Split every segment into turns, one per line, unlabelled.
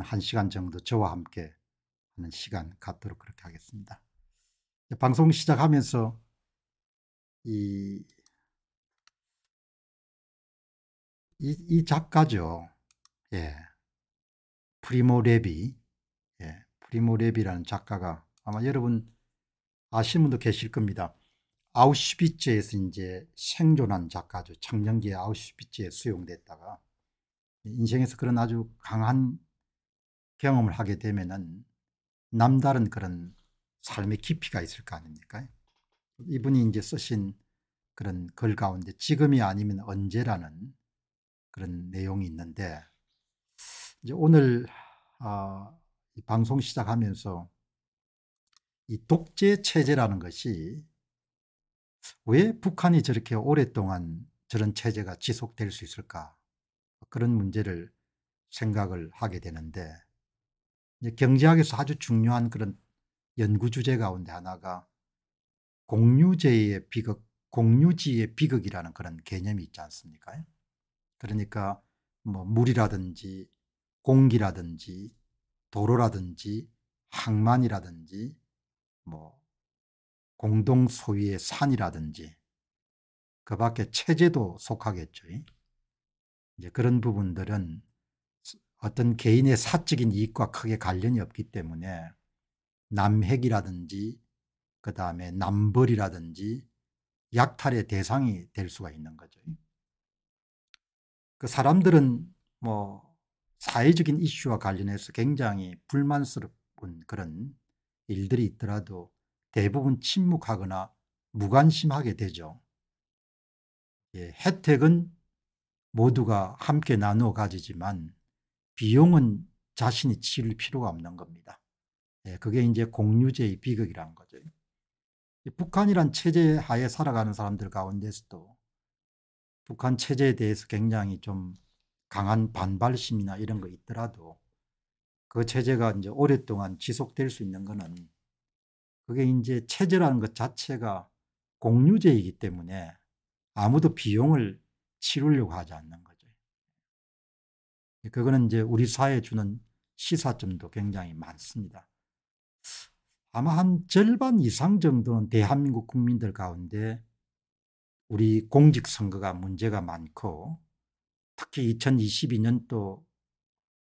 한 시간 정도 저와 함께 하는 시간 갖도록 그렇게 하겠습니다. 방송 시작하면서 이, 이, 이 작가죠. 예. 프리모 레비. 예. 프리모 레비라는 작가가 아마 여러분 아시는 분도 계실 겁니다. 아우슈비츠에서 이제 생존한 작가죠. 청년기에 아우슈비츠에 수용됐다가 인생에서 그런 아주 강한 경험을 하게 되면은 남다른 그런 삶의 깊이가 있을 거 아닙니까? 이분이 이제 쓰신 그런 글 가운데 지금이 아니면 언제라는 그런 내용이 있는데 이제 오늘 어, 방송 시작하면서 이 독재 체제라는 것이 왜 북한이 저렇게 오랫동안 저런 체제가 지속될 수 있을까 그런 문제를 생각을 하게 되는데 이제 경제학에서 아주 중요한 그런 연구 주제 가운데 하나가 공유제의 비극, 공유지의 비극이라는 그런 개념이 있지 않습니까? 그러니까 뭐 물이라든지 공기라든지 도로라든지 항만이라든지 뭐 공동 소유의 산이라든지 그 밖에 체제도 속하겠죠. 이제 그런 부분들은 어떤 개인의 사적인 이익과 크게 관련이 없기 때문에 남핵이라든지 그 다음에 남벌이라든지 약탈의 대상이 될 수가 있는 거죠. 그 사람들은 뭐 사회적인 이슈와 관련해서 굉장히 불만스러운 그런 일들이 있더라도 대부분 침묵하거나 무관심하게 되죠. 예, 혜택은 모두가 함께 나누어 가지지만 비용은 자신이 치를 필요가 없는 겁니다. 예, 그게 이제 공유제의 비극이라는 거죠. 북한이란 체제 하에 살아가는 사람들 가운데서도 북한 체제에 대해서 굉장히 좀 강한 반발심이나 이런 거 있더라도 그 체제가 이제 오랫동안 지속될 수 있는 거는 그게 이제 체제라는 것 자체가 공유제이기 때문에 아무도 비용을 치르려고 하지 않는 거예요. 예, 그거는 이제 우리 사회에 주는 시사점도 굉장히 많습니다. 아마 한 절반 이상 정도는 대한민국 국민들 가운데 우리 공직선거가 문제가 많고 특히 2022년도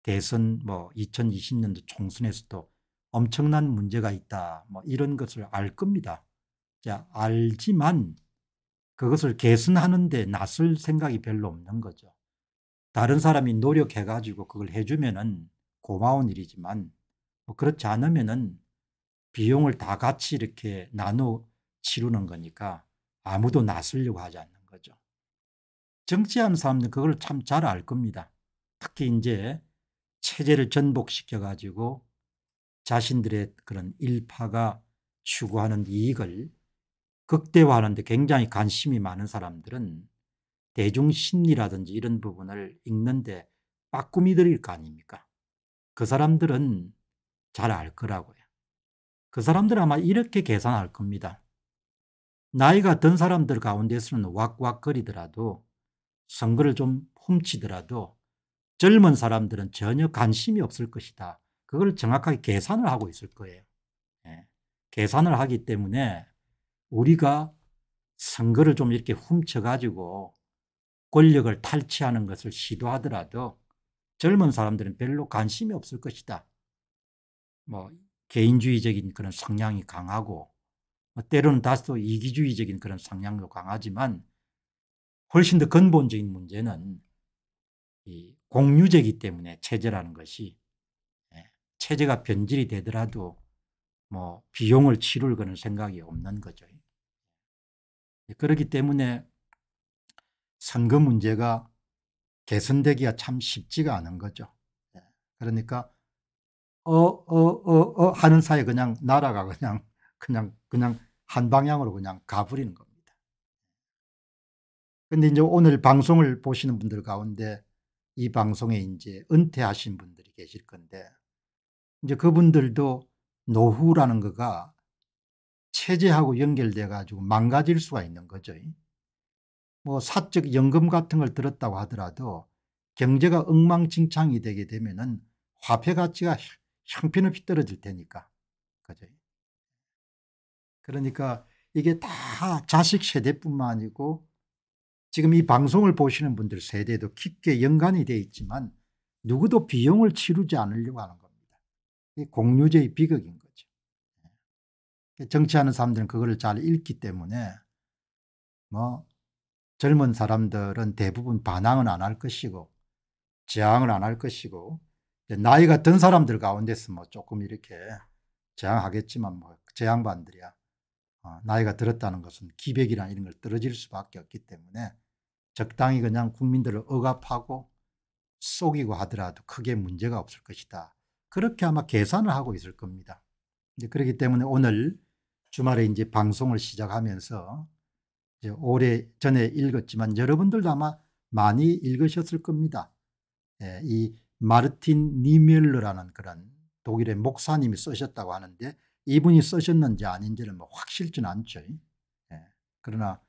대선 뭐 2020년도 총선에서도 엄청난 문제가 있다 뭐 이런 것을 알 겁니다. 자, 알지만 그것을 개선하는 데낯설 생각이 별로 없는 거죠. 다른 사람이 노력해가지고 그걸 해주면은 고마운 일이지만 뭐 그렇지 않으면은 비용을 다 같이 이렇게 나눠 치르는 거니까 아무도 나서려고 하지 않는 거죠. 정치하는 사람들 그걸 참 잘 알 겁니다. 특히 이제 체제를 전복시켜 가지고 자신들의 그런 일파가 추구하는 이익을 극대화하는데 굉장히 관심이 많은 사람들은 대중 심리라든지 이런 부분을 읽는데 빠꾸미들일 거 아닙니까? 그 사람들은 잘 알 거라고요. 그 사람들은 아마 이렇게 계산할 겁니다. 나이가 든 사람들 가운데서는 왁왁거리더라도 선거를 좀 훔치더라도 젊은 사람들은 전혀 관심이 없을 것이다. 그걸 정확하게 계산을 하고 있을 거예요. 예. 계산을 하기 때문에 우리가 선거를 좀 이렇게 훔쳐가지고 권력을 탈취하는 것을 시도하더라도 젊은 사람들은 별로 관심이 없을 것이다. 뭐 개인주의적인 그런 성향이 강하고 뭐 때로는 다소 이기주의적인 그런 성향도 강하지만 훨씬 더 근본적인 문제는 이 공유제이기 때문에 체제라는 것이 예, 체제가 변질이 되더라도 뭐 비용을 치룰 그런 생각이 없는 거죠. 예, 그렇기 때문에 선거 문제가 개선되기가 참 쉽지가 않은 거죠. 예. 그러니까 어 어 어어 어, 어, 어 하는 사이 그냥 나라가 그냥 그냥 그냥 한 방향으로 그냥 가버리는 겁니다. 근데 이제 오늘 방송을 보시는 분들 가운데 이 방송에 이제 은퇴하신 분들이 계실 건데 이제 그분들도 노후라는 거가 체제하고 연결돼 가지고 망가질 수가 있는 거죠. 뭐 사적 연금 같은 걸 들었다고 하더라도 경제가 엉망진창이 되게 되면은 화폐 가치가 형편없이 떨어질 테니까. 그죠? 그러니까 이게 다 자식 세대뿐만 아니고 지금 이 방송을 보시는 분들 세대도 깊게 연관이 되어 있지만 누구도 비용을 치르지 않으려고 하는 겁니다. 공유제의 비극인 거죠. 예. 그 정치하는 사람들은 그거를 잘 읽기 때문에 뭐 젊은 사람들은 대부분 반항은 안 할 것이고 저항을 안 할 것이고 나이가 든 사람들 가운데서 뭐 조금 이렇게 저항하겠지만 뭐 저항반들이야 어, 나이가 들었다는 것은 기백이나 이런 걸 떨어질 수밖에 없기 때문에 적당히 그냥 국민들을 억압하고 속이고 하더라도 크게 문제가 없을 것이다. 그렇게 아마 계산을 하고 있을 겁니다. 그렇기 때문에 오늘 주말에 이제 방송을 시작하면서 오래 전에 읽었지만 여러분들도 아마 많이 읽으셨을 겁니다. 예, 이 마르틴 니멜러라는 그런 독일의 목사님이 쓰셨다고 하는데 이분이 쓰셨는지 아닌지는 뭐 확실진 않죠. 예, 그러나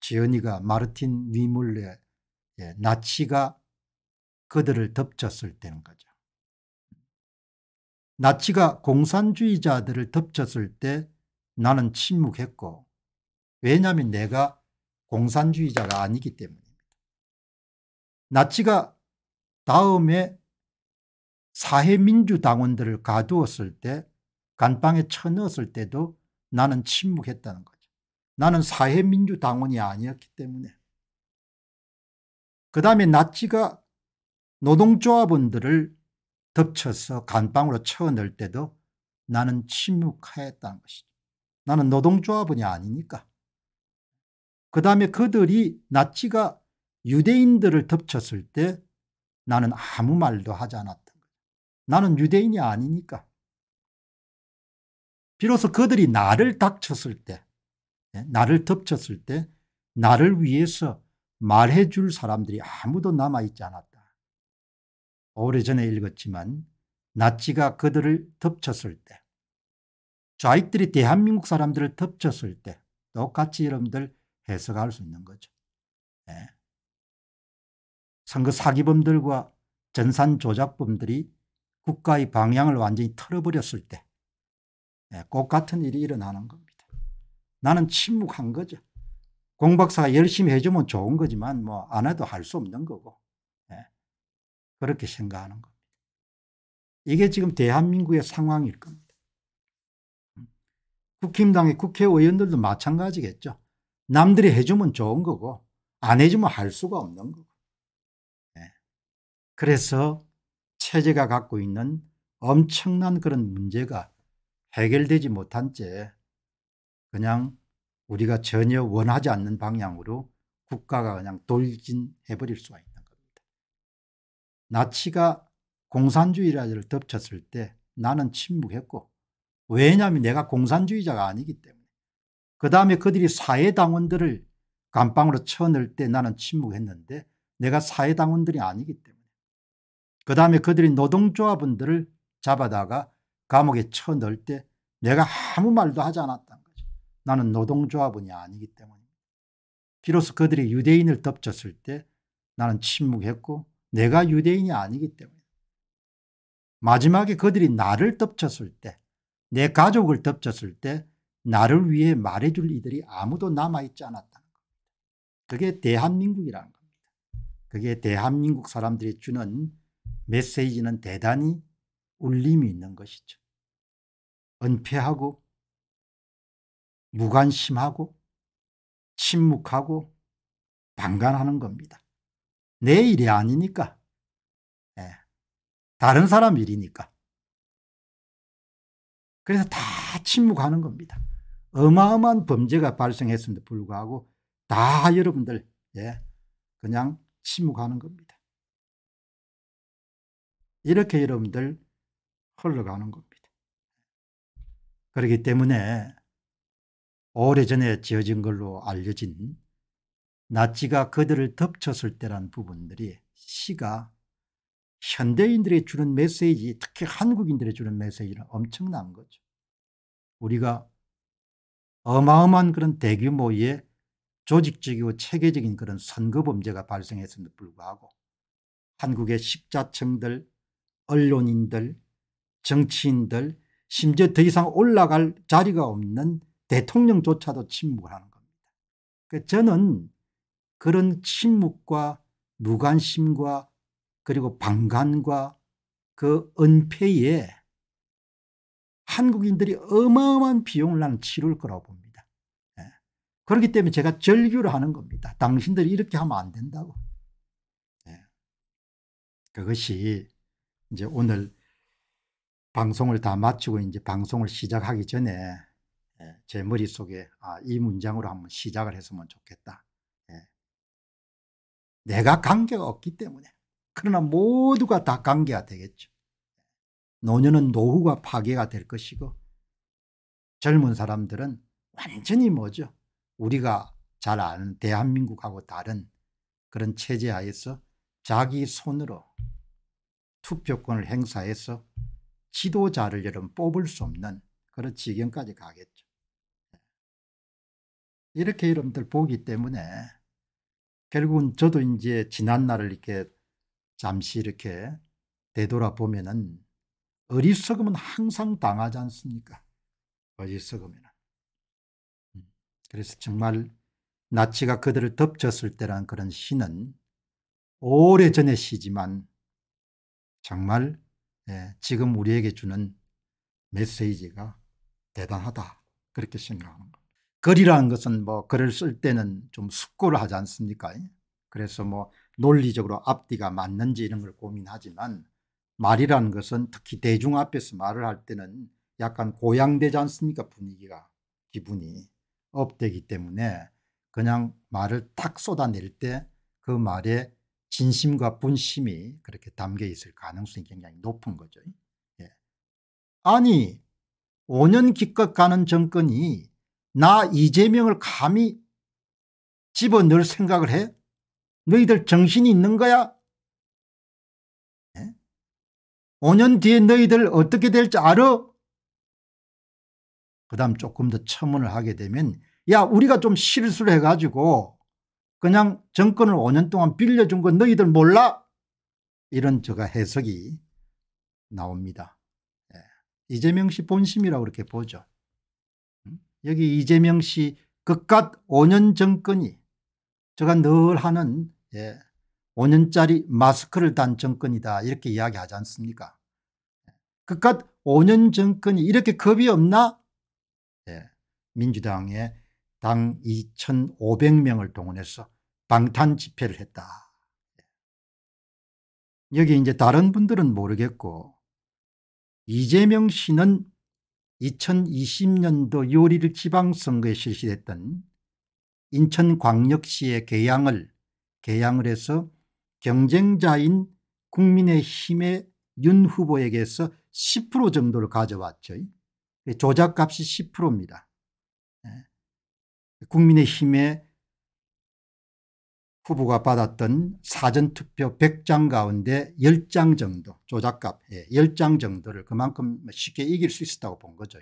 지연이가 마르틴 니물레 예, 나치가 그들을 덮쳤을 때는 거죠. 나치가 공산주의자들을 덮쳤을 때 나는 침묵했고 왜냐하면 내가 공산주의자가 아니기 때문입니다. 나치가 다음에 사회민주당원들을 가두었을 때 간방에 쳐넣었을 때도 나는 침묵했다는 거죠. 나는 사회민주당원이 아니었기 때문에. 그 다음에 나치가 노동조합원들을 덮쳐서 간방으로 쳐넣을 때도 나는 침묵하였다는 것이죠. 나는 노동조합원이 아니니까. 그 다음에 그들이 나치가 유대인들을 덮쳤을 때 나는 아무 말도 하지 않았던 거예 나는 유대인이 아니니까. 비로소 그들이 나를 닥쳤을 때 예, 나를 덮쳤을 때 나를 위해서 말해 줄 사람들이 아무도 남아있지 않았다. 오래전에 읽었지만 나치가 그들을 덮쳤을 때 좌익들이 대한민국 사람들을 덮쳤을 때 똑같이 여러분들 해석할 수 있는 거죠. 네. 선거 사기범들과 전산 조작범들이 국가의 방향을 완전히 털어버렸을 때꼭 예, 같은 일이 일어나는 겁니다. 나는 침묵한 거죠. 공박사가 열심히 해주면 좋은 거지만 뭐 안 해도 할 수 없는 거고 예, 그렇게 생각하는 겁니다. 이게 지금 대한민국의 상황일 겁니다. 음. 국힘당의 국회의원들도 마찬가지겠죠. 남들이 해주면 좋은 거고 안 해주면 할 수가 없는 거고. 네. 그래서 체제가 갖고 있는 엄청난 그런 문제가 해결되지 못한 채 그냥 우리가 전혀 원하지 않는 방향으로 국가가 그냥 돌진해버릴 수가 있는 겁니다. 나치가 공산주의라를 덮쳤을 때 나는 침묵했고 왜냐하면 내가 공산주의자가 아니기 때문에 그 다음에 그들이 사회당원들을 감방으로 쳐넣을 때 나는 침묵했는데 내가 사회당원들이 아니기 때문에 그 다음에 그들이 노동조합원들을 잡아다가 감옥에 쳐넣을 때 내가 아무 말도 하지 않았다는 거죠. 나는 노동조합원이 아니기 때문입니다. 비로소 그들이 유대인을 덮쳤을 때 나는 침묵했고 내가 유대인이 아니기 때문에 마지막에 그들이 나를 덮쳤을 때 내 가족을 덮쳤을 때 나를 위해 말해줄 이들이 아무도 남아있지 않았다는 겁니다. 그게 대한민국이라는 겁니다. 그게 대한민국 사람들이 주는 메시지는 대단히 울림이 있는 것이죠. 은폐하고 무관심하고 침묵하고 방관하는 겁니다. 내 일이 아니니까 네. 다른 사람 일이니까 그래서 다 침묵하는 겁니다. 어마어마한 범죄가 발생했음에도 불구하고 다 여러분들 예, 그냥 침묵하는 겁니다. 이렇게 여러분들 흘러가는 겁니다. 그렇기 때문에 오래전에 지어진 걸로 알려진 나치가 그들을 덮쳤을 때란 부분들이 시가 현대인들이 주는 메시지 특히 한국인들이 주는 메시지는 엄청난 거죠. 우리가 어마어마한 그런 대규모의 조직적이고 체계적인 그런 선거 범죄가 발생했음에도 불구하고 한국의 식자층들, 언론인들, 정치인들 심지어 더 이상 올라갈 자리가 없는 대통령조차도 침묵하는 을 겁니다. 그러니까 저는 그런 침묵과 무관심과 그리고 방관과 그 은폐에 한국인들이 어마어마한 비용을 나는 치를 거라고 봅니다. 예. 그렇기 때문에 제가 절규를 하는 겁니다. 당신들이 이렇게 하면 안 된다고. 예. 그것이 이제 오늘 방송을 다 마치고 이제 방송을 시작하기 전에 예, 제 머릿속에 아, 이 문장으로 한번 시작을 했으면 좋겠다. 예. 내가 관계가 없기 때문에. 그러나 모두가 다 관계가 되겠죠. 노년은 노후가 파괴가 될 것이고 젊은 사람들은 완전히 뭐죠 우리가 잘 아는 대한민국하고 다른 그런 체제 하에서 자기 손으로 투표권을 행사해서 지도자를 여러분 뽑을 수 없는 그런 지경까지 가겠죠. 예. 이렇게 여러분들 보기 때문에 결국은 저도 이제 지난 날을 이렇게 잠시 이렇게 되돌아보면은 어리석으면 항상 당하지 않습니까? 어리석으면. 음, 그래서 정말 나치가 그들을 덮쳤을 때란 그런 시는 오래전의 시지만 정말 예, 지금 우리에게 주는 메시지가 대단하다 그렇게 생각하는 거 글이라는 것은 뭐 글을 쓸 때는 좀 숙고를 하지 않습니까? 예? 그래서 뭐 논리적으로 앞뒤가 맞는지 이런 걸 고민하지만 말이라는 것은 특히 대중 앞에서 말을 할 때는 약간 고양되지 않습니까 분위기가 기분이 업되기 때문에 그냥 말을 탁 쏟아낼 때 그 말에 진심과 분심이 그렇게 담겨 있을 가능성이 굉장히 높은 거죠. 예. 아니 5년 기껏 가는 정권이 나 이재명을 감히 집어넣을 생각을 해? 너희들 정신이 있는 거야? 5년 뒤에 너희들 어떻게 될지 알아? 그 다음 조금 더 첨언을 하게 되면 야 우리가 좀 실수를 해가지고 그냥 정권을 5년 동안 빌려준 건 너희들 몰라? 이런 제가 해석이 나옵니다. 예. 이재명 씨 본심이라고 그렇게 보죠. 음? 여기 이재명 씨 극갓 5년 정권이 제가 늘 하는 예. 5년짜리 마스크를 단 정권이다 이렇게 이야기하지 않습니까 그깟 5년 정권이 이렇게 겁이 없나 예. 민주당의 당 2,500명을 동원해서 방탄 집회를 했다 예. 여기 이제 다른 분들은 모르겠고 이재명 씨는 2020년도 6월 1일 지방선거에 실시됐던 인천광역시의 개항을 개항을 해서 경쟁자인 국민의힘의 윤 후보에게서 10% 정도를 가져왔죠. 조작값이 10%입니다. 예. 국민의힘의 후보가 받았던 사전투표 100장 가운데 10장 정도 조작값 예, 10장 정도를 그만큼 쉽게 이길 수 있었다고 본 거죠.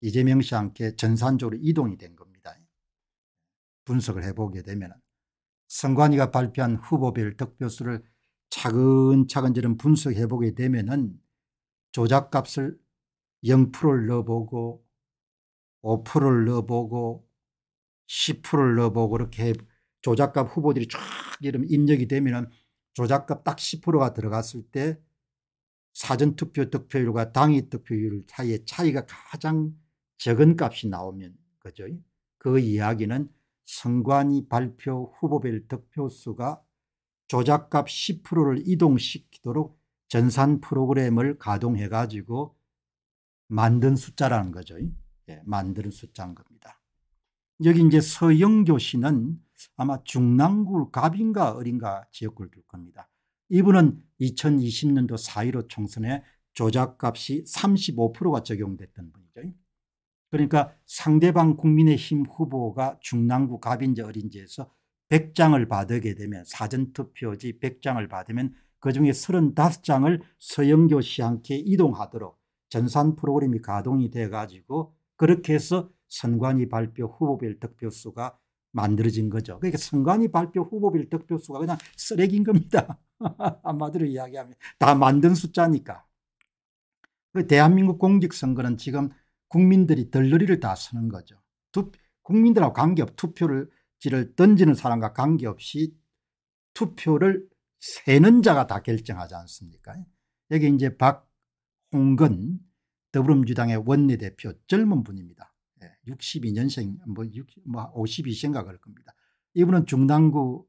이재명 씨와 함 전산적으로 이동이 된 겁니다. 분석을 해보게 되면 선관위가 발표한 후보별 득표수를 차근차근 저런 분석해 보게 되면은 조작값을 0%를 넣어보고 5%를 넣어보고 10%를 넣어보고 이렇게 조작값 후보들이 쫙이름 입력이 되면은 조작값 딱 10%가 들어갔을 때 사전투표 득표율과 당일 득표율 사이의 차이가 가장 적은 값이 나오면 그죠. 그 이야기는 선관위 발표 후보별 득표수가 조작값 10%를 이동시키도록 전산 프로그램을 가동해 가지고 만든 숫자라는 거죠. 예, 만든 숫자인 겁니다. 여기 이제 서영교 씨는 아마 중랑구 갑인가 어린가 지역구를 둘 겁니다. 이분은 2020년도 4.15 총선에 조작값이 35%가 적용됐던 분이죠. 그러니까 상대방 국민의힘 후보가 중랑구 갑인제 어린제에서 100장을 받게 되면 사전투표지 100장을 받으면 그중에 35장을 서영교 씨한테 이동하도록 전산 프로그램이 가동이 돼 가지고 그렇게 해서 선관위 발표 후보별 득표수가 만들어진 거죠. 그러니까 선관위 발표 후보별 득표수가 그냥 쓰레기인 겁니다. 한마디로 이야기하면 다 만든 숫자니까. 그 대한민국 공직선거는 지금 국민들이 덜러리를 다 쓰는 거죠. 투, 국민들하고 관계없 투표 지를 던지는 사람과 관계없이 투표를 세는 자가 다 결정하지 않습니까? 여기 이제 박홍근 더불어민주당의 원내대표 젊은 분입니다. 62년생 예, 뭐, 뭐 52세인가 겁니다. 이분은 중랑구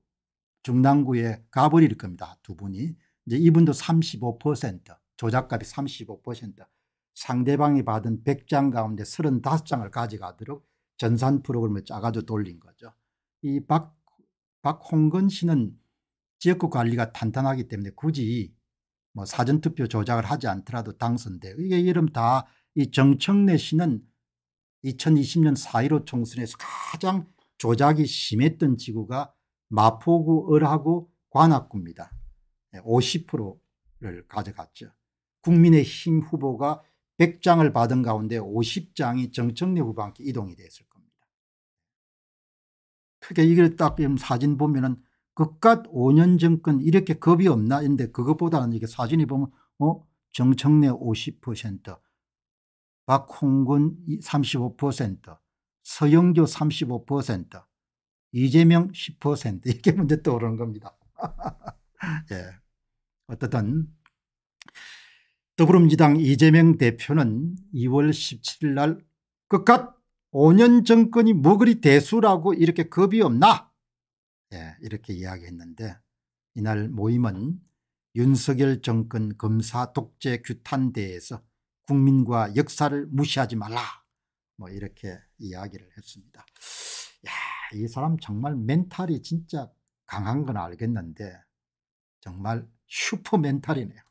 중랑구의 가버릴 겁니다. 두 분이 이제 이분도 35% 조작값이 35% 상대방이 받은 100장 가운데 35장을 가져가도록 전산 프로그램을 짜가지고 돌린 거죠. 이 박, 박홍근 씨는 지역구 관리가 탄탄하기 때문에 굳이 뭐 사전투표 조작을 하지 않더라도 당선돼. 이게 이름 다 이 정청래 씨는 2020년 4.15 총선에서 가장 조작이 심했던 지구가 마포구, 을하고 관악구입니다. 50%를 예, 가져갔죠. 국민의힘 후보가 100장을 받은 가운데 50장이 정청래 후반기 이동이 됐을 겁니다. 크게 이걸 딱 사진 보면은 그깟 5년 정권 이렇게 겁이 없나 했는데 그것보다는 이게 사진이 보면 어 정청래 50% 박홍근 35% 서영교 35% 이재명 10%이게 먼저 떠오르는 겁니다. 예. 어떻든 더불어민주당 이재명 대표는 2월 17일 날 그깟 5년 정권이 뭐 그리 대수라고 이렇게 겁이 없나 예, 이렇게 이야기했는데 이날 모임은 윤석열 정권 검사 독재 규탄대에서 국민과 역사를 무시하지 말라 뭐 이렇게 이야기를 했습니다. 야, 이 사람 정말 멘탈이 진짜 강한 건 알겠는데 정말 슈퍼 멘탈이네요.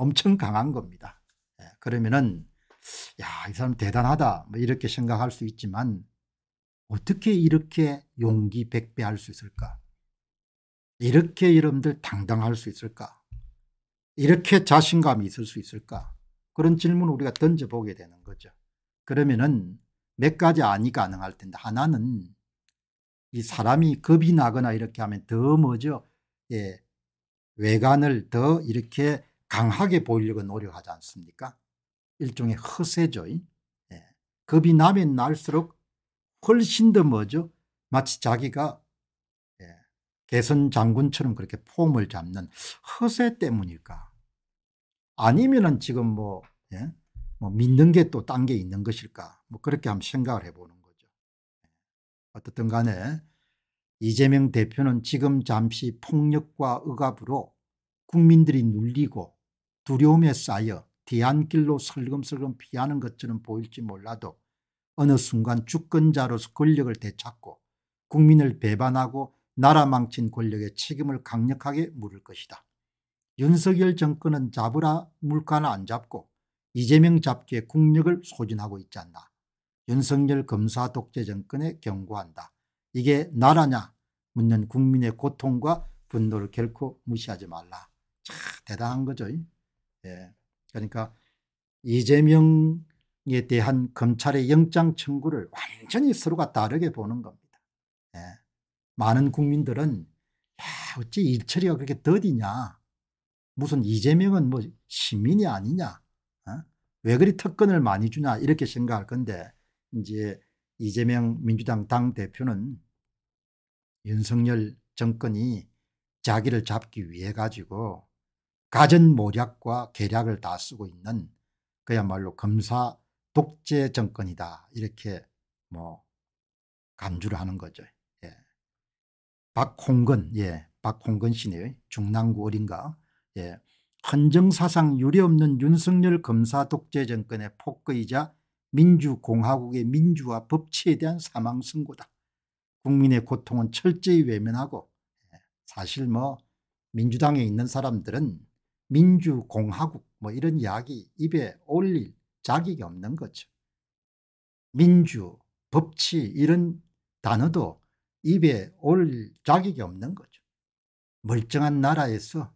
엄청 강한 겁니다. 예, 그러면은 야, 이 사람 대단하다. 뭐 이렇게 생각할 수 있지만 어떻게 이렇게 용기 백배할 수 있을까? 이렇게 여러분들 당당할 수 있을까? 이렇게 자신감이 있을 수 있을까? 그런 질문을 우리가 던져보게 되는 거죠. 그러면은 몇 가지 안이 가능할 텐데 하나는 이 사람이 겁이 나거나 이렇게 하면 더 뭐죠? 예, 외관을 더 이렇게 강하게 보이려고 노력하지 않습니까? 일종의 허세죠. 예. 겁이 나면 날수록 훨씬 더 뭐죠? 마치 자기가 예. 개선 장군처럼 그렇게 폼을 잡는 허세 때문일까? 아니면은 지금 뭐, 예? 뭐 믿는 게또딴게 있는 것일까? 뭐 그렇게 한번 생각을 해보는 거죠. 예. 어떻든 간에 이재명 대표는 지금 잠시 폭력과 억압으로 국민들이 눌리고 두려움에 쌓여 뒤안길로 설금설금 피하는 것처럼 보일지 몰라도 어느 순간 주권자로서 권력을 되찾고 국민을 배반하고 나라 망친 권력의 책임을 강력하게 물을 것이다. 윤석열 정권은 잡으라 물가나 안 잡고 이재명 잡기에 국력을 소진하고 있지 않나. 윤석열 검사 독재 정권에 경고한다. 이게 나라냐 묻는 국민의 고통과 분노를 결코 무시하지 말라. 참 대단한 거죠. 예. 그러니까 이재명에 대한 검찰의 영장 청구를 완전히 서로가 다르게 보는 겁니다. 예. 많은 국민들은 야 어찌 일처리가 그렇게 더디냐 무슨 이재명은 뭐 시민이 아니냐 어? 왜 그리 특권을 많이 주냐 이렇게 생각할 건데 이제 이재명 민주당 당대표는 윤석열 정권이 자기를 잡기 위해 가지고 가전모략과 계략을 다 쓰고 있는 그야말로 검사 독재 정권이다 이렇게 뭐 간주를 하는 거죠. 예. 박홍근 예 박홍근 씨네요. 중랑구 어린가 예. 헌정사상 유례없는 윤석열 검사 독재 정권의 폭거이자 민주공화국의 민주화 법치에 대한 사망 선고다. 국민의 고통은 철저히 외면하고 예, 사실 뭐 민주당에 있는 사람들은 민주공화국 뭐 이런 이야기 입에 올릴 자격이 없는 거죠. 민주, 법치 이런 단어도 입에 올릴 자격이 없는 거죠. 멀쩡한 나라에서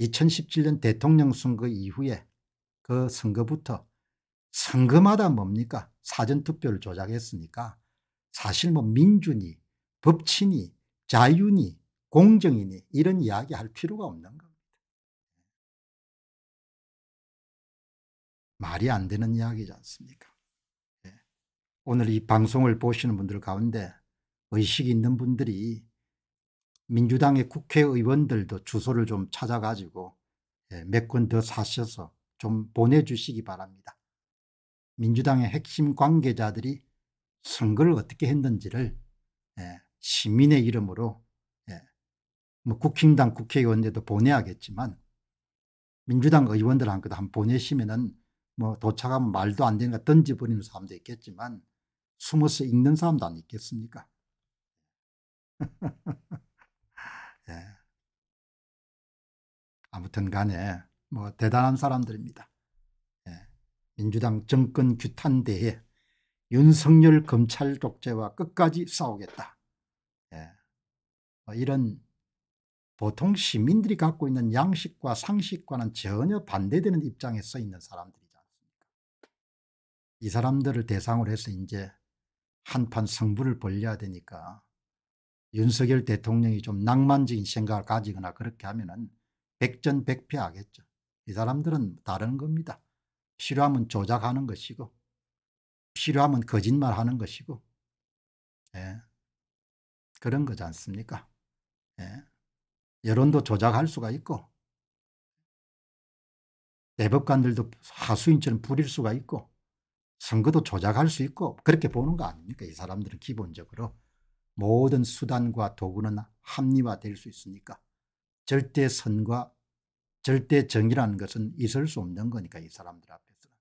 2017년 대통령 선거 이후에 그 선거부터 선거마다 뭡니까 사전투표를 조작했으니까 사실 뭐 민주니 법치니 자유니 공정이니 이런 이야기 할 필요가 없는 겁니다. 말이 안 되는 이야기지 않습니까? 예. 오늘 이 방송을 보시는 분들 가운데 의식이 있는 분들이 민주당의 국회의원들도 주소를 좀 찾아가지고 예, 몇건 더 사셔서 좀 보내주시기 바랍니다. 민주당의 핵심 관계자들이 선거를 어떻게 했는지를 예, 시민의 이름으로 예, 뭐 국힘당 국회의원들도 보내야겠지만 민주당 의원들한테도 한번 보내시면은 뭐 도착하면 말도 안 되니까 던져버리는 사람도 있겠지만 숨어서 읽는 사람도 안 있겠습니까? 예. 아무튼 간에 뭐 대단한 사람들입니다. 예. 민주당 정권 규탄대에 윤석열 검찰 독재와 끝까지 싸우겠다. 예. 뭐 이런 보통 시민들이 갖고 있는 양식과 상식과는 전혀 반대되는 입장에 서 있는 사람들 이 사람들을 대상으로 해서 이제 한판 승부를 벌려야 되니까 윤석열 대통령이 좀 낭만적인 생각을 가지거나 그렇게 하면은 백전백패하겠죠. 이 사람들은 다른 겁니다. 필요하면 조작하는 것이고 필요하면 거짓말하는 것이고 예. 그런 거지 않습니까? 예. 여론도 조작할 수가 있고 대법관들도 하수인처럼 부릴 수가 있고 선거도 조작할 수 있고 그렇게 보는 거 아닙니까? 이 사람들은 기본적으로 모든 수단과 도구는 합리화될 수 있으니까 절대 선과 절대 정의라는 것은 있을 수 없는 거니까 이 사람들 앞에서는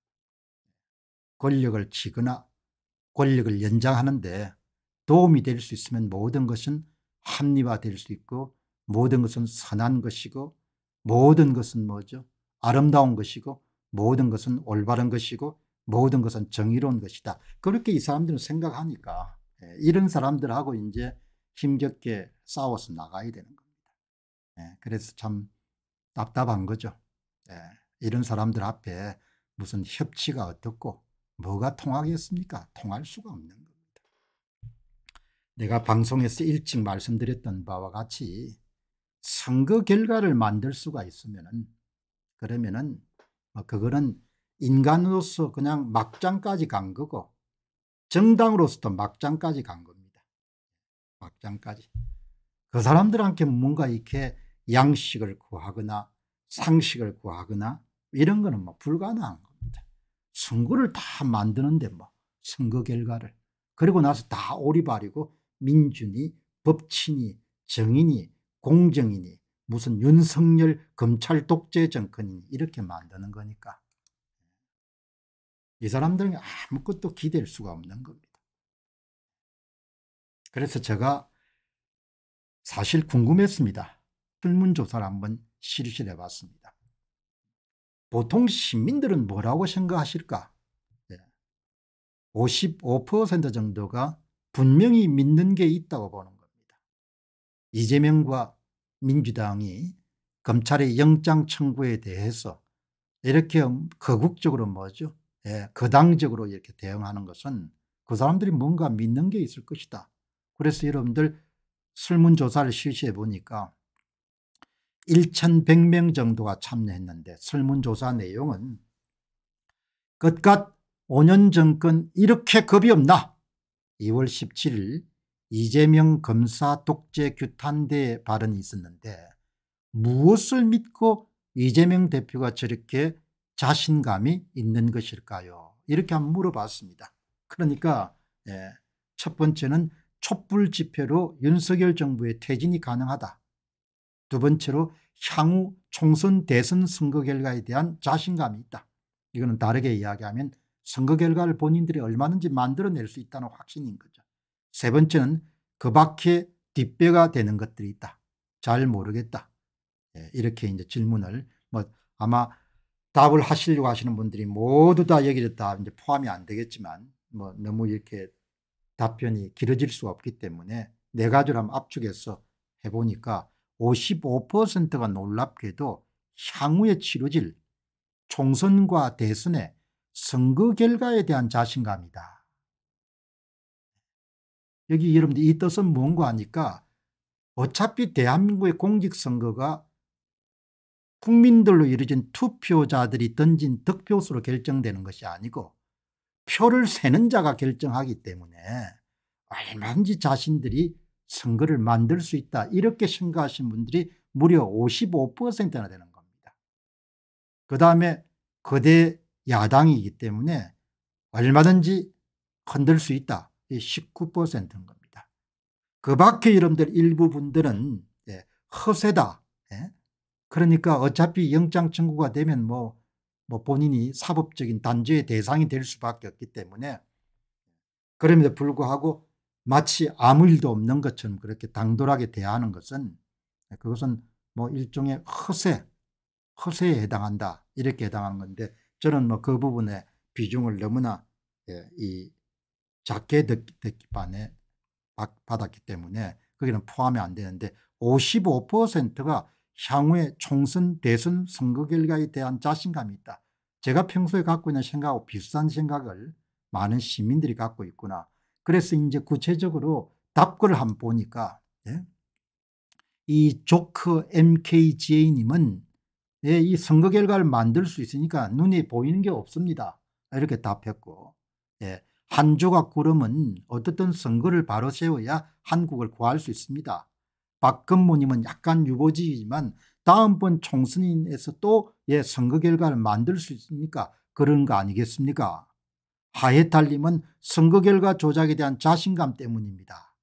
권력을 치거나 권력을 연장하는데 도움이 될 수 있으면 모든 것은 합리화될 수 있고 모든 것은 선한 것이고 모든 것은 뭐죠? 아름다운 것이고 모든 것은 올바른 것이고 모든 것은 정의로운 것이다. 그렇게 이 사람들은 생각하니까 예, 이런 사람들하고 이제 힘겹게 싸워서 나가야 되는 겁니다. 예, 그래서 참 답답한 거죠. 예, 이런 사람들 앞에 무슨 협치가 어떻고 뭐가 통하겠습니까? 통할 수가 없는 겁니다. 내가 방송에서 일찍 말씀드렸던 바와 같이 선거 결과를 만들 수가 있으면 그러면은 뭐 그거는 인간으로서 그냥 막장까지 간 거고 정당으로서도 막장까지 간 겁니다. 막장까지. 그 사람들한테 뭔가 이렇게 양식을 구하거나 상식을 구하거나 이런 거는 뭐 불가능한 겁니다. 선거를 다 만드는데 뭐 선거 결과를 그리고 나서 다 오리발이고 민주니 법치니 정인이 공정이니 무슨 윤석열 검찰 독재 정권이니 이렇게 만드는 거니까 이 사람들은 아무것도 기댈 수가 없는 겁니다. 그래서 제가 사실 궁금했습니다. 설문조사를 한번 실시해 봤습니다. 보통 시민들은 뭐라고 생각하실까? 55% 정도가 분명히 믿는 게 있다고 보는 겁니다. 이재명과 민주당이 검찰의 영장 청구에 대해서 이렇게 음, 거국적으로 뭐죠? 예, 거당적으로 이렇게 대응하는 것은 그 사람들이 뭔가 믿는 게 있을 것이다. 그래서 여러분들 설문조사를 실시해 보니까 1,100명 정도가 참여했는데 설문조사 내용은 끝갓 5년 정권 이렇게 겁이 없나 2월 17일 이재명 검사 독재 규탄대에 발언이 있었는데 무엇을 믿고 이재명 대표가 저렇게 자신감이 있는 것일까요? 이렇게 한번 물어봤습니다. 그러니까 예, 첫 번째는 촛불 집회로 윤석열 정부의 퇴진이 가능하다. 두 번째로 향후 총선 대선 선거 결과에 대한 자신감이 있다. 이거는 다르게 이야기하면 선거 결과를 본인들이 얼마든지 만들어낼 수 있다는 확신인 거죠. 세 번째는 그 밖에 뒷배가 되는 것들이 있다. 잘 모르겠다. 예, 이렇게 이제 질문을 뭐 아마 답을 하시려고 하시는 분들이 모두 다얘기서다 이제 포함이 안 되겠지만 뭐 너무 이렇게 답변이 길어질 수 없기 때문에 네 가지로 한번 압축해서 해보니까 55%가 놀랍게도 향후의 치러질 총선과 대선의 선거 결과에 대한 자신감이다. 여기 여러분들 이 뜻은 뭔가 하니까 어차피 대한민국의 공직선거가 국민들로 이루어진 투표자들이 던진 득표수로 결정되는 것이 아니고 표를 세는 자가 결정하기 때문에 얼마든지 자신들이 선거를 만들 수 있다 이렇게 생각하신 분들이 무려 55%나 되는 겁니다. 그 다음에 거대 야당이기 때문에 얼마든지 건들 수 있다 19%인 겁니다. 그 밖에 여러분들 일부분들은 예, 허세다 예, 그러니까 어차피 영장 청구가 되면 뭐, 뭐 본인이 사법적인 단죄의 대상이 될 수밖에 없기 때문에 그럼에도 불구하고 마치 아무 일도 없는 것처럼 그렇게 당돌하게 대하는 것은 그것은 뭐 일종의 허세, 허세에 해당한다 이렇게 해당한 건데 저는 뭐 그 부분에 비중을 너무나 예, 이 작게 듣기, 듣기 반에 받았기 때문에 거기는 포함이 안 되는데 55%가 향후의 총선, 대선, 선거 결과에 대한 자신감이 있다. 제가 평소에 갖고 있는 생각하고 비슷한 생각을 많은 시민들이 갖고 있구나. 그래서 이제 구체적으로 답글을 한번 보니까 예? 이 조크 MKGA님은 예, 이 선거 결과를 만들 수 있으니까 눈에 보이는 게 없습니다. 이렇게 답했고 예, 한 조각 구름은 어떻든 선거를 바로 세워야 한국을 구할 수 있습니다. 박근모님은 약간 유보지이지만 다음번 총선에서 또 예, 선거 결과를 만들 수있습니까 그런 거 아니겠습니까? 하해탈님은 선거 결과 조작에 대한 자신감 때문입니다.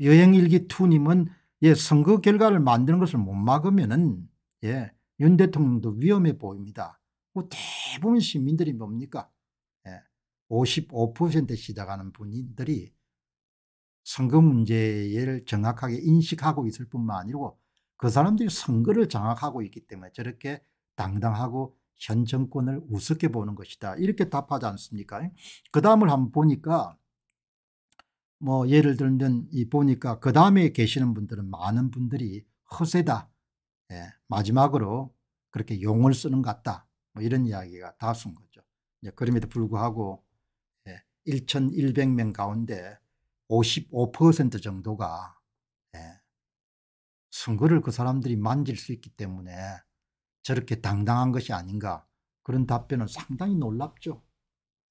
여행일기2님은 예, 선거 결과를 만드는 것을 못 막으면 예, 윤 대통령도 위험해 보입니다. 뭐 대부분 시민들이 뭡니까? 예, 55% 시작하는 분들이 선거 문제를 정확하게 인식하고 있을 뿐만 아니고 그 사람들이 선거를 장악하고 있기 때문에 저렇게 당당하고 현 정권을 우습게 보는 것이다. 이렇게 답하지 않습니까? 그 다음을 한번 보니까 뭐 예를 들면 이 보니까 그 다음에 계시는 분들은 많은 분들이 허세다. 예, 마지막으로 그렇게 용을 쓰는 것 같다. 뭐 이런 이야기가 다 쓴 거죠. 그럼에도 불구하고 예, 1,100명 가운데 55% 정도가 예, 선거를 그 사람들이 만질 수 있기 때문에 저렇게 당당한 것이 아닌가 그런 답변은 상당히 놀랍죠.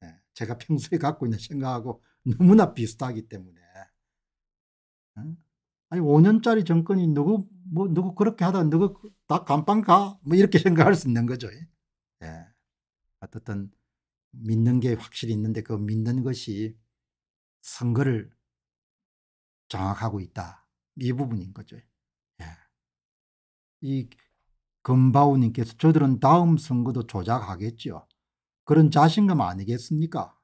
예, 제가 평소에 갖고 있는 생각하고 너무나 비슷하기 때문에 응? 예? 아니 5년짜리 정권이 누구 뭐 누구 그렇게 하다 누구 그 다간방가뭐 이렇게 생각할 수 있는 거죠. 예. 어떻든 믿는 게 확실히 있는데 그 믿는 것이 선거를 장악하고 있다. 이 부분인 거죠. 예. 이 금바우님께서 저들은 다음 선거도 조작하겠지 그런 자신감 아니겠습니까?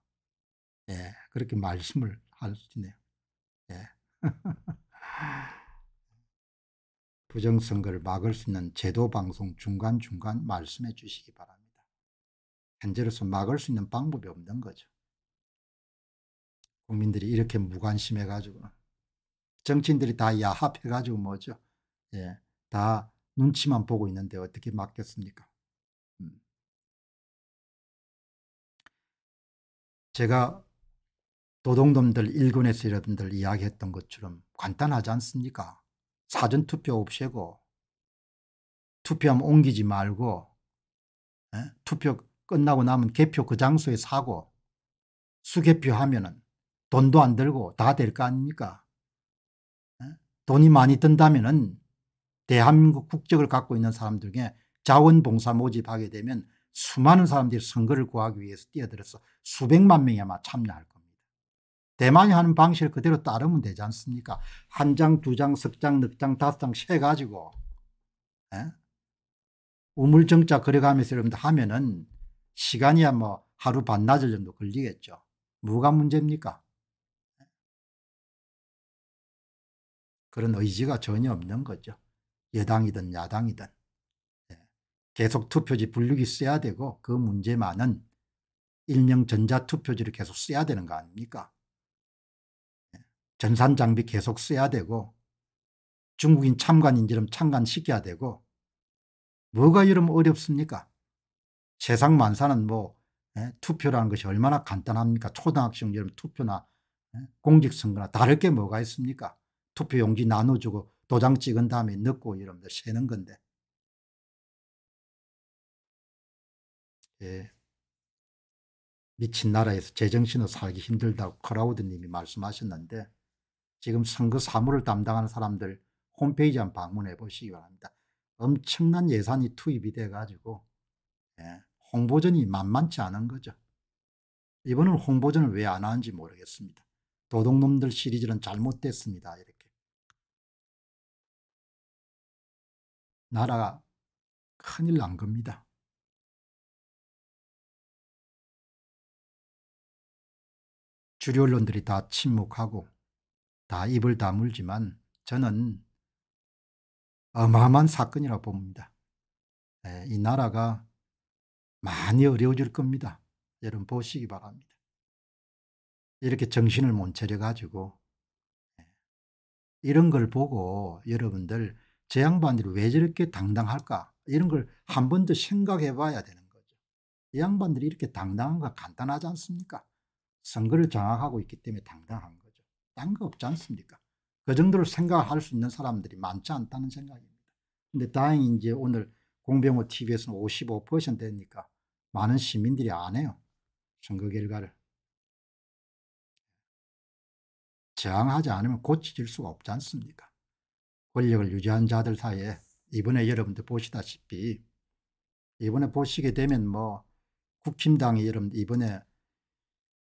예, 그렇게 말씀을 하시네요. 예. 부정선거를 막을 수 있는 제도 방송 중간중간 말씀해 주시기 바랍니다. 현재로서 막을 수 있는 방법이 없는 거죠. 국민들이 이렇게 무관심해가지고 정치인들이 다 야합해가지고 뭐죠. 예. 다 눈치만 보고 있는데 어떻게 막겠습니까? 음. 제가 도동놈들 일군에서 여러분들 이야기했던 것처럼 간단하지 않습니까? 사전투표 없애고 투표하면 옮기지 말고 에? 예, 투표 끝나고 나면 개표 그 장소에 사고 수개표하면 은 돈도 안 들고 다 될 거 아닙니까? 돈이 많이 든다면은 대한민국 국적을 갖고 있는 사람들 에게 자원봉사 모집하게 되면 수많은 사람들이 선거를 구하기 위해서 뛰어들어서 수백만 명이 아마 참여할 겁니다. 대만이 하는 방식을 그대로 따르면 되지 않습니까? 한 장, 두 장, 석 장, 넉 장, 다섯 장 세가지고 예? 우물정자 그려가면서 여러분들 하면은 시간이야 뭐 하루 반나절 정도 걸리겠죠. 뭐가 문제입니까? 그런 의지가 전혀 없는 거죠. 여당이든 야당이든. 예. 계속 투표지 분류기 써야 되고 그 문제만은 일명 전자투표지를 계속 써야 되는 거 아닙니까? 예. 전산장비 계속 써야 되고 중국인 참관인지름 참관시켜야 되고 뭐가 이름 어렵습니까? 세상 만사는 뭐 에, 예, 투표라는 것이 얼마나 간단합니까? 초등학생처럼 투표나 에, 공직선거나 다를 게 뭐가 있습니까? 투표 용지 나눠주고 도장 찍은 다음에 넣고 이러면들 세는 건데. 예. 미친 나라에서 제정신으 살기 힘들다고 크라우드님이 말씀하셨는데 지금 선거 사무를 담당하는 사람들 홈페이지 한번 방문해 보시기 바랍니다. 엄청난 예산이 투입이 돼가지고 예. 홍보전이 만만치 않은 거죠. 이번은 홍보전을 왜 안 하는지 모르겠습니다. 도둑놈들 시리즈는 잘못됐습니다. 이렇게. 나라가
큰일 난 겁니다.
주류 언론들이 다 침묵하고 다 입을 다물지만 저는 어마어마한 사건이라 봅니다. 네, 이 나라가 많이 어려워질 겁니다. 여러분 보시기 바랍니다. 이렇게 정신을 못 차려가지고 네, 이런 걸 보고 여러분들 제 양반들이 왜 저렇게 당당할까 이런 걸 한 번 더 생각해 봐야 되는 거죠. 이 양반들이 이렇게 당당한가 간단하지 않습니까? 선거를 장악하고 있기 때문에 당당한 거죠. 딴 거 없지 않습니까? 그 정도로 생각할 수 있는 사람들이 많지 않다는 생각입니다. 근데 다행히 이제 오늘 공병호 TV에서는 55% 되니까 많은 시민들이 안 해요. 선거 결과를. 저항하지 않으면 고치질 수가 없지 않습니까? 권력을 유지한 자들 사이에 이번에 여러분들 보시다시피 이번에 보시게 되면 뭐 국힘당이 여러분 들 이번에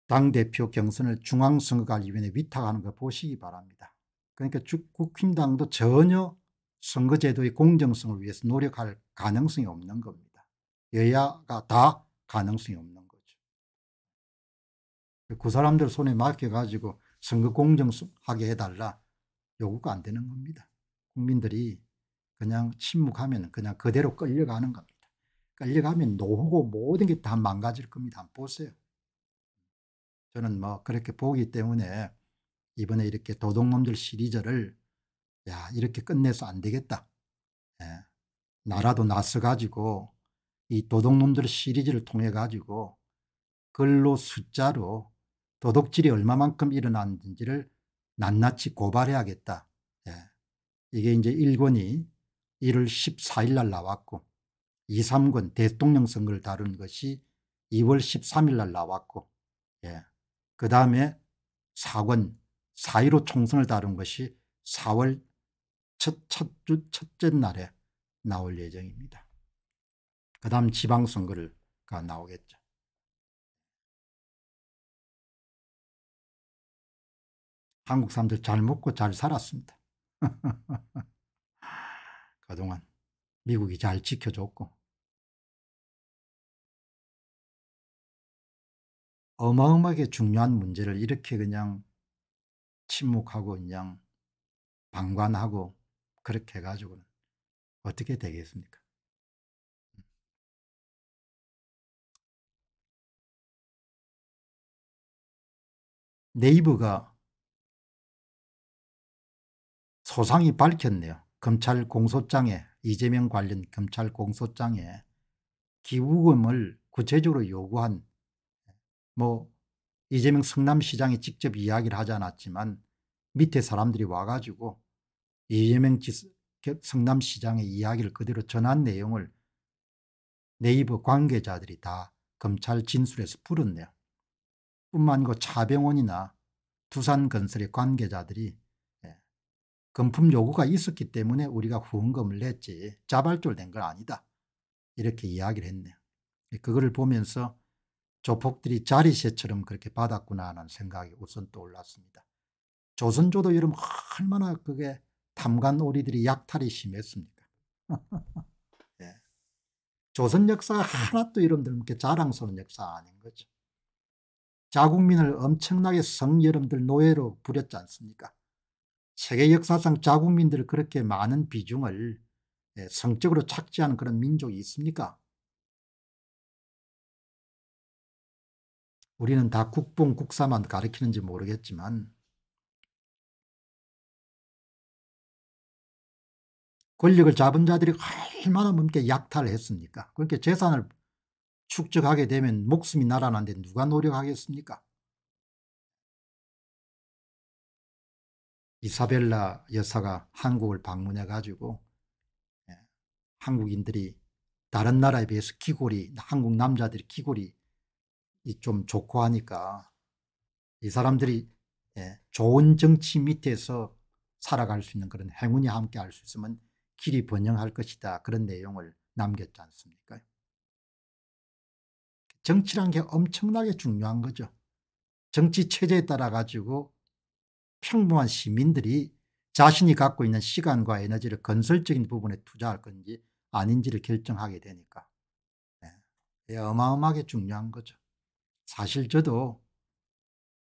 당대표 경선을 중앙선거관리위원회 위탁하는 거 보시기 바랍니다. 그러니까 국힘당도 전혀 선거제도의 공정성을 위해서 노력할 가능성이 없는 겁니다. 여야가 다 가능성이 없는 거죠. 그 사람들 손에 맡겨가지고 선거 공정하게 해달라 요구가 안 되는 겁니다. 국민들이 그냥 침묵하면 그냥 그대로 끌려가는 겁니다. 끌려가면 노후고 모든 게 다 망가질 겁니다. 보세요. 저는 뭐 그렇게 보기 때문에 이번에 이렇게 도둑놈들 시리즈를 야 이렇게 끝내서 안 되겠다. 예. 나라도 나서가지고 이 도둑놈들 시리즈를 통해 가지고 글로 숫자로 도둑질이 얼마만큼 일어났는지를 낱낱이 고발해야겠다. 이게 이제 1권이 1월 14일 날 나왔고 2, 3권 대통령 선거를 다룬 것이 2월 13일 날 나왔고 예. 그 다음에 4권 4.15 총선을 다룬 것이 4월 첫, 첫 주, 첫째 날에 나올 예정입니다. 그 다음 지방선거가 나오겠죠.
한국 사람들 잘 먹고 잘 살았습니다. 그동안 미국이 잘 지켜줬고
어마어마하게 중요한 문제를 이렇게 그냥 침묵하고 그냥 방관하고 그렇게 해가지고는 어떻게 되겠습니까? 음.
네이버가
소상이 밝혔네요. 검찰 공소장에 이재명 관련 검찰 공소장에 기부금을 구체적으로 요구한 뭐 이재명 성남시장이 직접 이야기를 하지 않았지만 밑에 사람들이 와가지고 이재명 성남시장의 이야기를 그대로 전한 내용을 네이버 관계자들이 다 검찰 진술에서 풀었네요. 뿐만 아니고 차병원이나 두산건설의 관계자들이 금품 요구가 있었기 때문에 우리가 후원금을 냈지 자발적으로 건 아니다. 이렇게 이야기를 했네요. 그거를 보면서 조폭들이 자리세처럼 그렇게 받았구나 하는 생각이 우선 떠올랐습니다. 조선조도 여러분 얼마나 그게 탐관오리들이 약탈이 심했습니까? 네. 조선 역사가 하나도 여러분들 자랑스러운 역사 아닌 거죠. 자국민을 엄청나게 성 여러분들 노예로 부렸지 않습니까? 세계 역사상 자국민들을 그렇게 많은 비중을 예, 성적으로 착지하는 그런 민족이 있습니까?
우리는 다 국뽕 국사만 가리키는지 모르겠지만
권력을 잡은 자들이 얼마나 넘게 약탈을 했습니까? 그렇게 재산을 축적하게 되면 목숨이 날아나는데 누가 노력하겠습니까? 이사벨라 여사가 한국을 방문해 가지고 예, 한국인들이 다른 나라에 비해서 기골이 한국 남자들이 기골이 좀 좋고 하니까 이 사람들이 예, 좋은 정치 밑에서 살아갈 수 있는 그런 행운이 함께 할 수 있으면 길이 번영할 것이다 그런 내용을 남겼지 않습니까 정치란 게 엄청나게 중요한 거죠 정치 체제에 따라 가지고 평범한 시민들이 자신이 갖고 있는 시간과 에너지를 건설적인 부분에 투자할 건지 아닌지를 결정하게 되니까 네. 어마어마하게 중요한 거죠. 사실 저도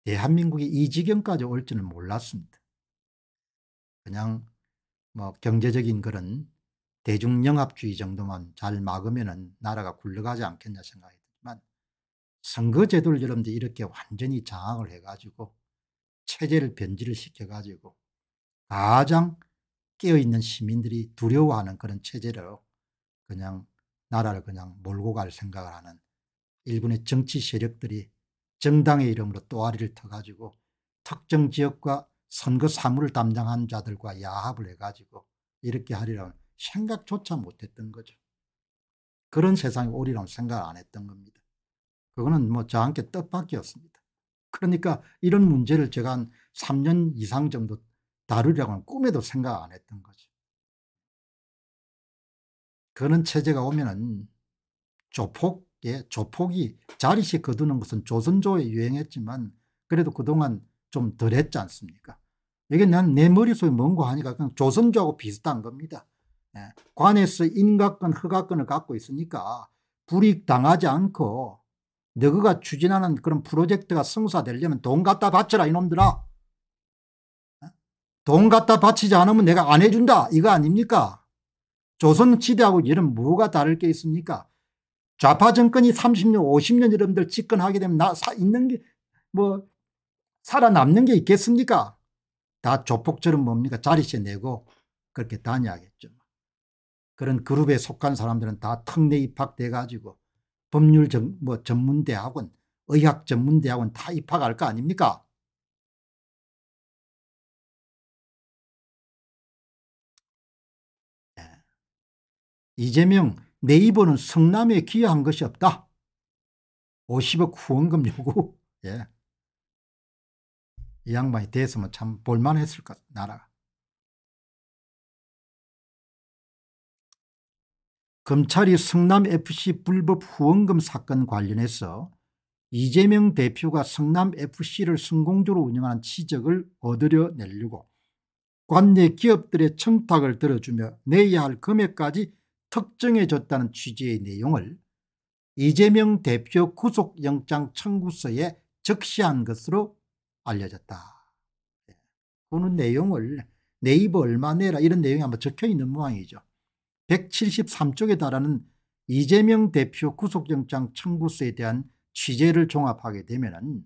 대한민국이 이 지경까지 올 줄은 몰랐습니다. 그냥 뭐 경제적인 그런 대중영합주의 정도만 잘 막으면 나라가 굴러가지 않겠냐 생각이 들지만 선거제도를 여러분들 이렇게 완전히 장악을 해가지고 체제를 변질을 시켜가지고 가장 깨어있는 시민들이 두려워하는 그런 체제로 그냥 나라를 그냥 몰고 갈 생각을 하는 일본의 정치 세력들이 정당의 이름으로 또아리를 터가지고 특정 지역과 선거 사무를 담당한 자들과 야합을 해가지고 이렇게 하리라는 생각조차 못했던 거죠. 그런 세상이 오리라는 생각을 안 했던 겁니다. 그거는 뭐 저한테 뜻밖이었습니다. 그러니까 이런 문제를 제가 한 3년 이상 정도 다루려고는 꿈에도 생각 안 했던 거죠. 그런 체제가 오면은 조폭의 조폭이 자리씩 거두는 것은 조선조에 유행했지만 그래도 그동안 좀 덜했지 않습니까? 이게 난 내 머릿속에 뭔고 하니까 그냥 조선조하고 비슷한 겁니다. 예. 관에서 인가권, 허가권을 갖고 있으니까 불이익 당하지 않고 너희가 추진하는 그런 프로젝트가 성사되려면 돈 갖다 바쳐라 이놈들아. 어? 돈 갖다 바치지 않으면 내가 안 해준다 이거 아닙니까? 조선시대하고 이런 뭐가 다를 게 있습니까? 좌파 정권이 30년 50년 여러분들 집권하게 되면 나 있는 게 뭐 살아남는 게 있겠습니까? 다 조폭처럼 뭡니까? 자리세 내고 그렇게 다녀야겠죠. 그런 그룹에 속한 사람들은 다 턱내 입학돼 가지고 법률 전, 뭐 전문대학원 의학 전문대학원 다 입학할 거 아닙니까
네. 이재명
네이버는 성남에 기여한 것이 없다. 50억 후원금 요구. 예. 이 양반이 됐으면 뭐 참 볼만했을 것 나라가. 검찰이 성남FC 불법 후원금 사건 관련해서 이재명 대표가 성남FC를 성공적으로 운영하는 지적을 얻으려 내려고 관내 기업들의 청탁을 들어주며 내야 할 금액까지 특정해줬다는 취지의 내용을 이재명 대표 구속영장 청구서에 적시한 것으로 알려졌다. 보는 예. 내용을 네이버 얼마 내라 이런 내용이 아마 적혀있는 모양이죠. 173쪽에 달하는 이재명 대표 구속영장 청구서에 대한 취재를 종합하게 되면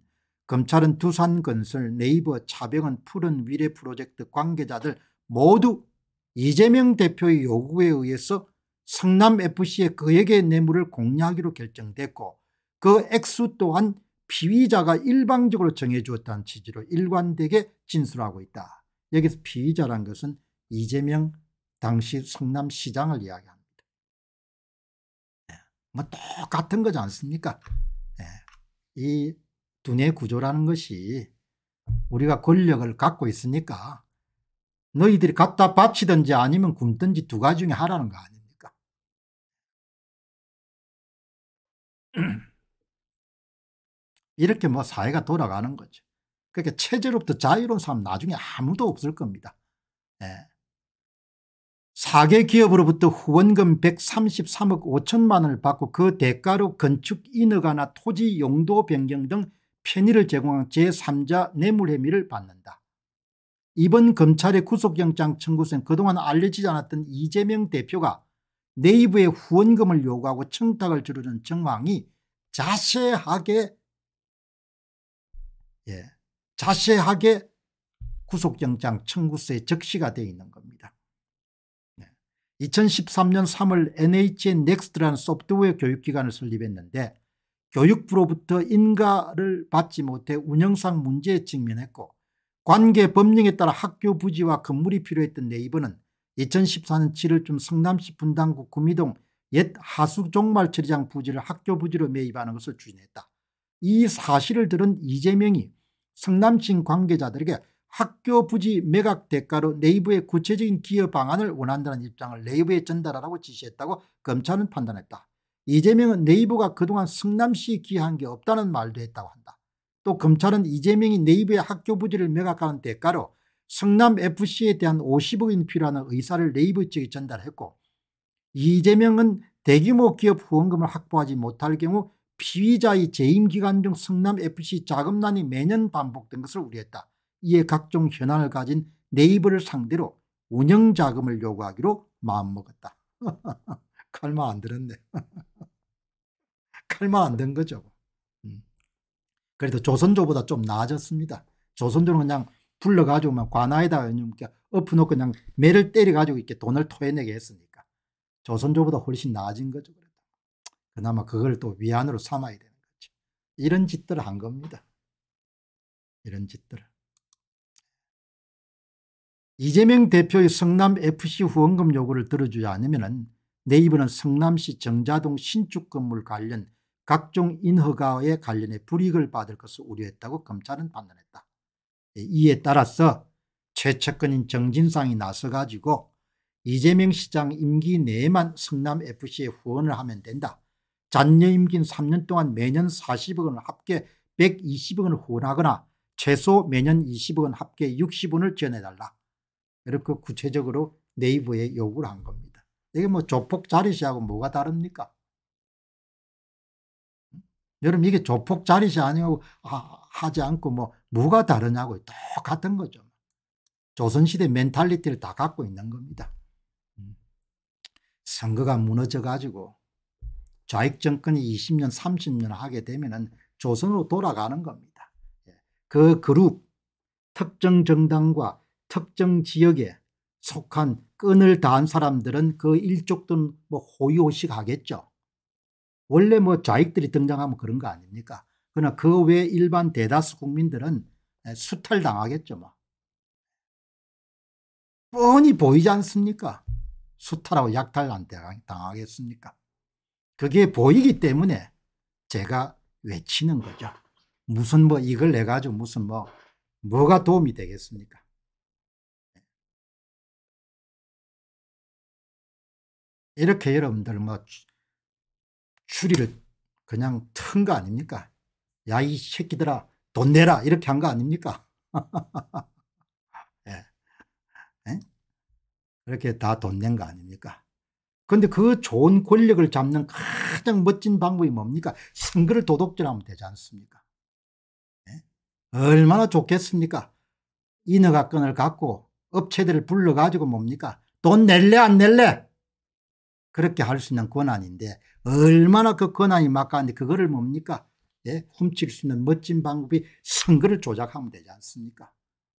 검찰은 두산건설 네이버 차병은 푸른 위례 프로젝트 관계자들 모두 이재명 대표의 요구에 의해서 성남 f c 의 그에게 뇌물을 공유하기로 결정됐고 그 액수 또한 피의자가 일방적으로 정해주었다는 취지로 일관되게 진술하고 있다. 여기서 피의자란 것은 이재명 당시 성남시장을 이야기합니다. 네. 뭐 똑같은 거지 않습니까? 네. 이 두뇌 구조라는 것이 우리가 권력을 갖고 있으니까 너희들이 갖다 바치든지 아니면 굶든지 두 가지 중에 하라는 거 아닙니까? 이렇게 뭐 사회가 돌아가는 거죠. 그러니까 체제로부터 자유로운 사람 나중에 아무도 없을 겁니다. 예. 4개 기업으로부터 후원금 133억 5천만 원을 받고 그 대가로 건축 인허가나 토지 용도 변경 등 편의를 제공한 제3자 뇌물 혐의를 받는다. 이번 검찰의 구속영장 청구서 그동안 알려지지 않았던 이재명 대표가 네이버에 후원금을 요구하고 청탁을 주르는 정황이 자세하게 예, 자세하게 구속영장 청구서에 적시가 되어 있는 겁니다. 2013년 3월 NHN n e x t 라는 소프트웨어 교육기관을 설립했는데 교육부로부터 인가를 받지 못해 운영상 문제에 직면했고 관계 법령에 따라 학교 부지와 건물이 필요했던 네이버는 2014년 7월쯤 성남시 분당구 구미동 옛 하수종말 처리장 부지를 학교 부지로 매입하는 것을 추진했다. 이 사실을 들은 이재명이 성남시 관계자들에게 학교 부지 매각 대가로 네이버의 구체적인 기여 방안을 원한다는 입장을 네이버에 전달하라고 지시했다고 검찰은 판단했다. 이재명은 네이버가 그동안 성남시에 기여한 게 없다는 말도 했다고 한다. 또 검찰은 이재명이 네이버의 학교 부지를 매각하는 대가로 성남FC에 대한 50억 인 필요하는 의사를 네이버 측에 전달했고 이재명은 대규모 기업 후원금을 확보하지 못할 경우 피의자의 재임기간 중 성남FC 자금난이 매년 반복된 것을 우려했다. 이에 각종 현안을 가진 네이버를 상대로 운영자금을 요구하기로 마음먹었다. 칼마 안 들었네. 칼마 안든 거죠. 음. 그래도 조선조보다 좀 나아졌습니다. 조선조는 그냥 불러가지고 막 관아에다 엎어놓고 그냥 매를 때려가지고 이렇게 돈을 토해내게 했으니까 조선조보다 훨씬 나아진 거죠. 그나마 그걸 또 위안으로 삼아야 되는 거죠. 이런 짓들을 한 겁니다. 이런 짓들을. 이재명 대표의 성남 FC 후원금 요구를 들어주지 않으면 네이버는 성남시 정자동 신축 건물 관련 각종 인허가에 관련해 불이익을 받을 것을 우려했다고 검찰은 판단했다. 예, 이에 따라서 최측근인 정진상이 나서가지고 이재명 시장 임기 내에만 성남FC에 후원을 하면 된다. 잔여 임기인 3년 동안 매년 40억 원을 합계 120억 원을 후원하거나 최소 매년 20억 원 합계 60억 원을 지원해달라. 이렇게 구체적으로 네이버에 요구를 한 겁니다. 이게 뭐 조폭 자리시하고 뭐가 다릅니까? 여러분 이게 조폭 자리시 아니고 아, 하지 않고 뭐 뭐가 다르냐고 똑같은 거죠. 조선시대 멘탈리티를 다 갖고 있는 겁니다. 선거가 무너져 가지고 좌익 정권이 20년 30년 하게 되면 조선으로 돌아가는 겁니다. 예. 그 그룹 특정 정당과 특정 지역에 속한 끈을 다한 사람들은 그 일족도 뭐 호의호식 하겠죠. 원래 뭐 좌익들이 등장하면 그런 거 아닙니까? 그러나 그 외 일반 대다수 국민들은 예, 수탈당하겠죠. 뭐. 뻔히 보이지 않습니까? 수탈하고 약탈 당하겠습니까? 그게 보이기 때문에 제가 외치는 거죠. 무슨 뭐 이걸 내 가지고 무슨 뭐 뭐가 도움이 되겠습니까? 이렇게 여러분들 뭐 추리를 그냥 튼 거 아닙니까? 야 이 새끼들아 돈 내라 이렇게 한 거 아닙니까? 예. 예? 그렇게 다 돈 낸 거 아닙니까? 그런데 그 좋은 권력을 잡는 가장 멋진 방법이 뭡니까? 선거를 도둑질하면 되지 않습니까? 예? 얼마나 좋겠습니까? 인허가권을 갖고 업체들을 불러가지고 뭡니까? 돈 낼래 안 낼래? 그렇게 할 수 있는 권한인데 얼마나 그 권한이 막가는데 그거를 뭡니까? 예? 훔칠 수 있는 멋진 방법이 선거를 조작하면 되지 않습니까?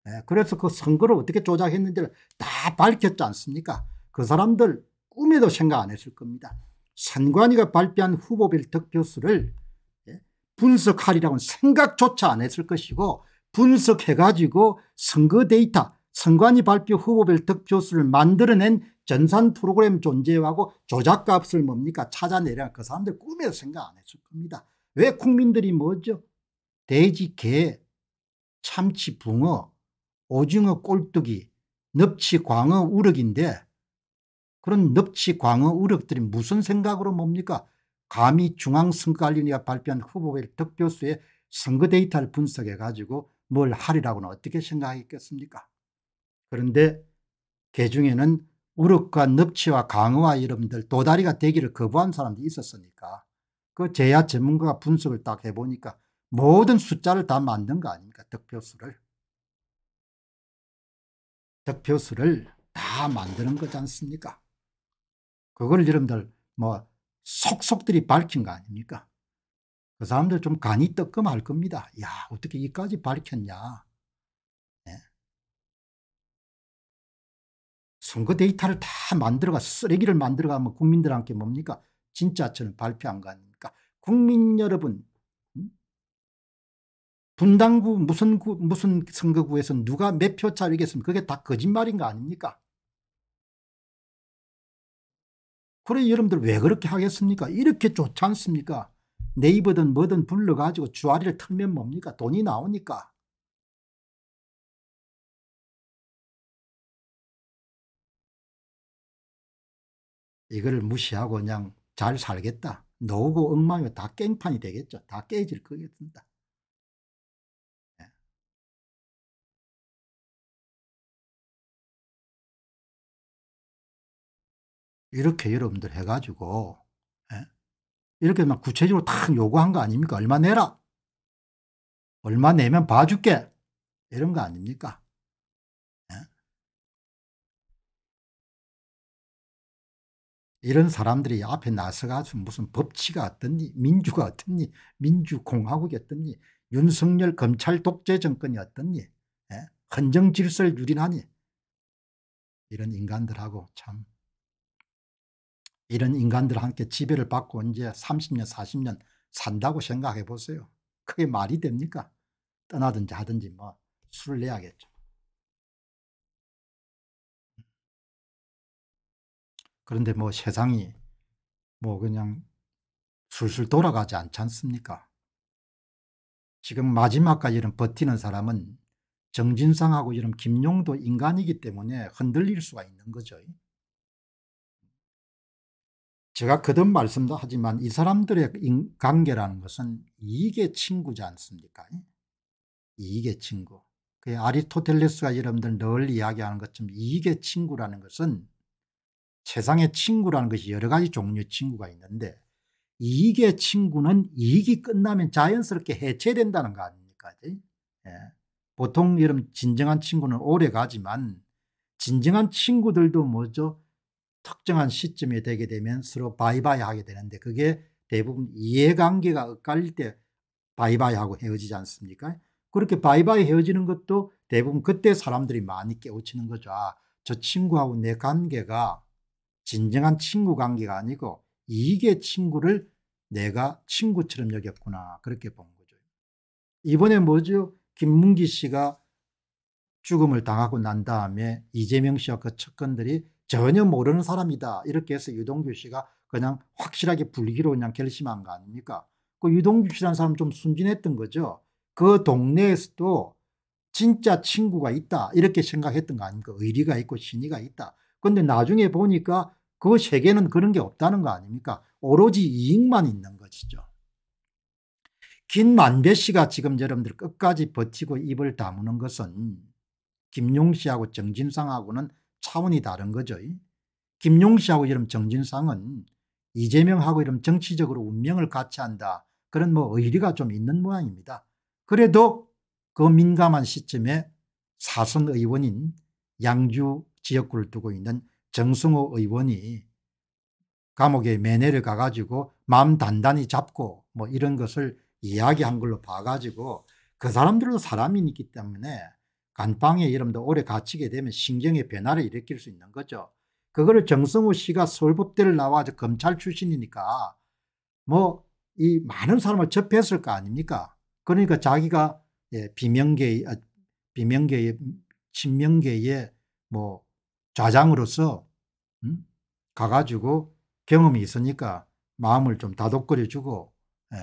예? 그래서 그 선거를 어떻게 조작했는지를 다 밝혔지 않습니까? 그 사람들 꿈에도 생각 안 했을 겁니다. 선관위가 발표한 후보별 득표수를 예? 분석하리라고는 생각조차 안 했을 것이고 분석해가지고 선거 데이터 선관위 발표 후보별 득표수를 만들어낸 전산 프로그램 존재하고 조작값을 뭡니까 찾아내려 그 사람들 꿈에도 생각 안 했을 겁니다. 왜 국민들이 뭐죠? 돼지, 개, 참치, 붕어, 오징어, 꼴뚜기, 넙치, 광어, 우럭인데 그런 넙치, 광어, 우럭들이 무슨 생각으로 뭡니까? 감히 중앙선거관리위가 발표한 후보별 득표수의 선거 데이터를 분석해 가지고 뭘 하리라고는 어떻게 생각했겠습니까? 그런데 개 중에는 우럭과 넙치와 강어와 이름들 도다리가 되기를 거부한 사람도 있었으니까 그 제야 전문가가 분석을 딱 해보니까 모든 숫자를 다 만든 거 아닙니까 득표수를 득표수를 다 만드는 거지 않습니까 그걸 여러분들 뭐 속속들이 밝힌 거 아닙니까 그 사람들 좀 간이 뜨끔할 겁니다 야 어떻게 이까지 밝혔냐 선거 데이터를 다만들어가 쓰레기를 만들어가면 국민들한테 뭡니까? 진짜처럼 발표한 거 아닙니까? 국민 여러분 음? 분당구 무슨 구, 무슨 선거구에서 누가 몇 표 차로 이겼으면 그게 다 거짓말인 거 아닙니까? 그래 여러분들 왜 그렇게 하겠습니까? 이렇게 좋지 않습니까? 네이버든 뭐든 불러가지고 주아리를 틀면 뭡니까? 돈이 나오니까. 이거를 무시하고 그냥 잘 살겠다. 노고 엉망이면 다 깽판이 되겠죠. 다 깨질 거겠습니다. 예.
이렇게 여러분들 해가지고 네?
이렇게 막 구체적으로 탁 요구한 거 아닙니까? 얼마 내라. 얼마 내면 봐줄게. 이런 거 아닙니까? 이런 사람들이 앞에 나서가지고 무슨 법치가 어떻니 민주가 어떻니 민주공화국이 어떻니 윤석열 검찰 독재 정권이 어떻니
예?
헌정 질서를 유린하니 이런 인간들하고 참 이런 인간들 함께 지배를 받고 이제 30년 40년 산다고 생각해 보세요. 그게 말이 됩니까? 떠나든지 하든지 뭐 술을 내야겠죠.
그런데 뭐 세상이
뭐 그냥 술술 돌아가지 않지 않습니까? 지금 마지막까지는 버티는 사람은 정진상하고 이런 김용도 인간이기 때문에 흔들릴 수가 있는 거죠. 제가 거듭 말씀도 하지만 이 사람들의 관계라는 것은 이익의 친구지 않습니까? 이익의 친구. 그 아리토텔레스가 여러분들 늘 이야기하는 것처럼 이익의 친구라는 것은 세상에 친구라는 것이 여러 가지 종류의 친구가 있는데 이익의 친구는 이익이 끝나면 자연스럽게 해체된다는 거 아닙니까? 예. 보통 이런 진정한 친구는 오래 가지만 진정한 친구들도 뭐죠? 특정한 시점이 되게 되면 서로 바이바이 하게 되는데 그게 대부분 이해관계가 엇갈릴 때 바이바이 하고 헤어지지 않습니까? 그렇게 바이바이 헤어지는 것도 대부분 그때 사람들이 많이 깨우치는 거죠. 아, 저 친구하고 내 관계가 진정한 친구 관계가 아니고 이익의 친구를 내가 친구처럼 여겼구나 그렇게 본 거죠. 이번에 뭐죠? 김문기 씨가 죽음을 당하고 난 다음에 이재명 씨와 그 측근들이 전혀 모르는 사람이다 이렇게 해서 유동규 씨가 그냥 확실하게 불기로 그냥 결심한 거 아닙니까? 그 유동규 씨라는 사람 좀 순진했던 거죠. 그 동네에서도 진짜 친구가 있다 이렇게 생각했던 거 아닙니까? 의리가 있고 신의가 있다. 근데 나중에 보니까 그 세계는 그런 게 없다는 거 아닙니까? 오로지 이익만 있는 것이죠. 긴 만배 씨가 지금 여러분들 끝까지 버티고 입을 다무는 것은 김용 씨하고 정진상하고는 차원이 다른 거죠. 김용 씨하고 이런 정진상은 이재명하고 이런 정치적으로 운명을 같이 한다. 그런 뭐 의리가 좀 있는 모양입니다. 그래도 그 민감한 시점에 사선 의원인 양주 지역구를 두고 있는 정승호 의원이 감옥에 매내를 가가지고 마음 단단히 잡고 뭐 이런 것을 이야기한 걸로 봐가지고 그 사람들도 사람이 있기 때문에 간방에 이름도 오래 갇히게 되면 신경의 변화를 일으킬 수 있는 거죠. 그거를 정승호 씨가 서울법대를 나와서 검찰 출신이니까 뭐 이 많은 사람을 접했을 거 아닙니까? 그러니까 자기가 예, 비명계의 아, 비명계의 친명계의 뭐 좌장으로서 음? 가가지고 경험이 있으니까 마음을 좀 다독거려주고 예.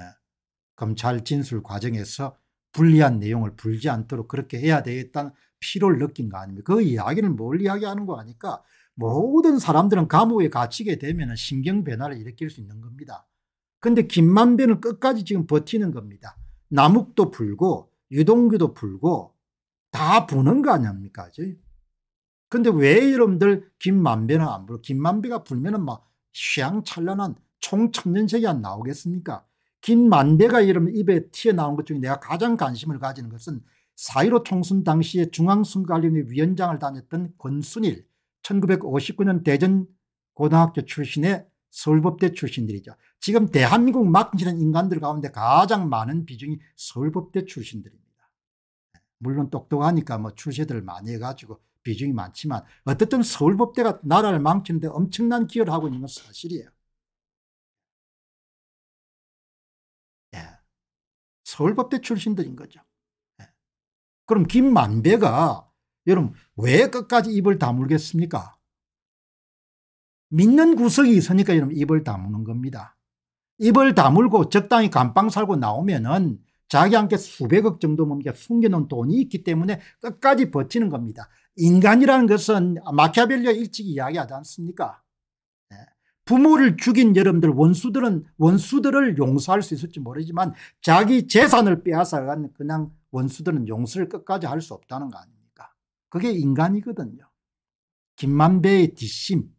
검찰 진술 과정에서 불리한 내용을 불지 않도록 그렇게 해야 되겠다는 피로를 느낀 거 아닙니까? 그 이야기를 뭘 이야기하는 거 아니까 모든 사람들은 감옥에 갇히게 되면 신경 변화를 일으킬 수 있는 겁니다. 근데 김만배는 끝까지 지금 버티는 겁니다. 남욱도 불고 유동규도 불고 다 부는 거 아닙니까? 근데 왜 여러분들 김만배는 안 불러? 김만배가 불면은 막 휘황찬란한 총천년색이안 나오겠습니까? 김만배가 이러면 입에 튀어나온 것 중에 내가 가장 관심을 가지는 것은 4 1 5 총선 당시에 중앙선거관리위 위원장을 다녔던 권순일 1959년 대전 고등학교 출신의 서울법대 출신들이죠. 지금 대한민국 막히는 인간들 가운데 가장 많은 비중이 서울법대 출신들입니다. 물론 똑똑하니까 뭐 출세들을 많이 해가지고 비중이 많지만 어쨌든 서울법대가 나라를 망치는데 엄청난 기여를 하고 있는 건 사실이에요. 예. 서울법대 출신들인 거죠. 예. 그럼 김만배가 여러분 왜 끝까지 입을 다물겠습니까? 믿는 구석이 있으니까 여러분 입을 다무는 겁니다. 입을 다물고 적당히 감방 살고 나오면은 자기한테 수백억 정도 뭡니까 숨겨놓은 돈이 있기 때문에 끝까지 버티는 겁니다. 인간이라는 것은 마키아벨리가 일찍 이야기하지 않습니까? 예. 부모를 죽인 여러분들 원수들은 원수들을 용서할 수 있을지 모르지만 자기 재산을 빼앗아간 그냥 원수들은 용서를 끝까지 할 수 없다는 거 아닙니까? 그게 인간이거든요. 김만배의 뒷심.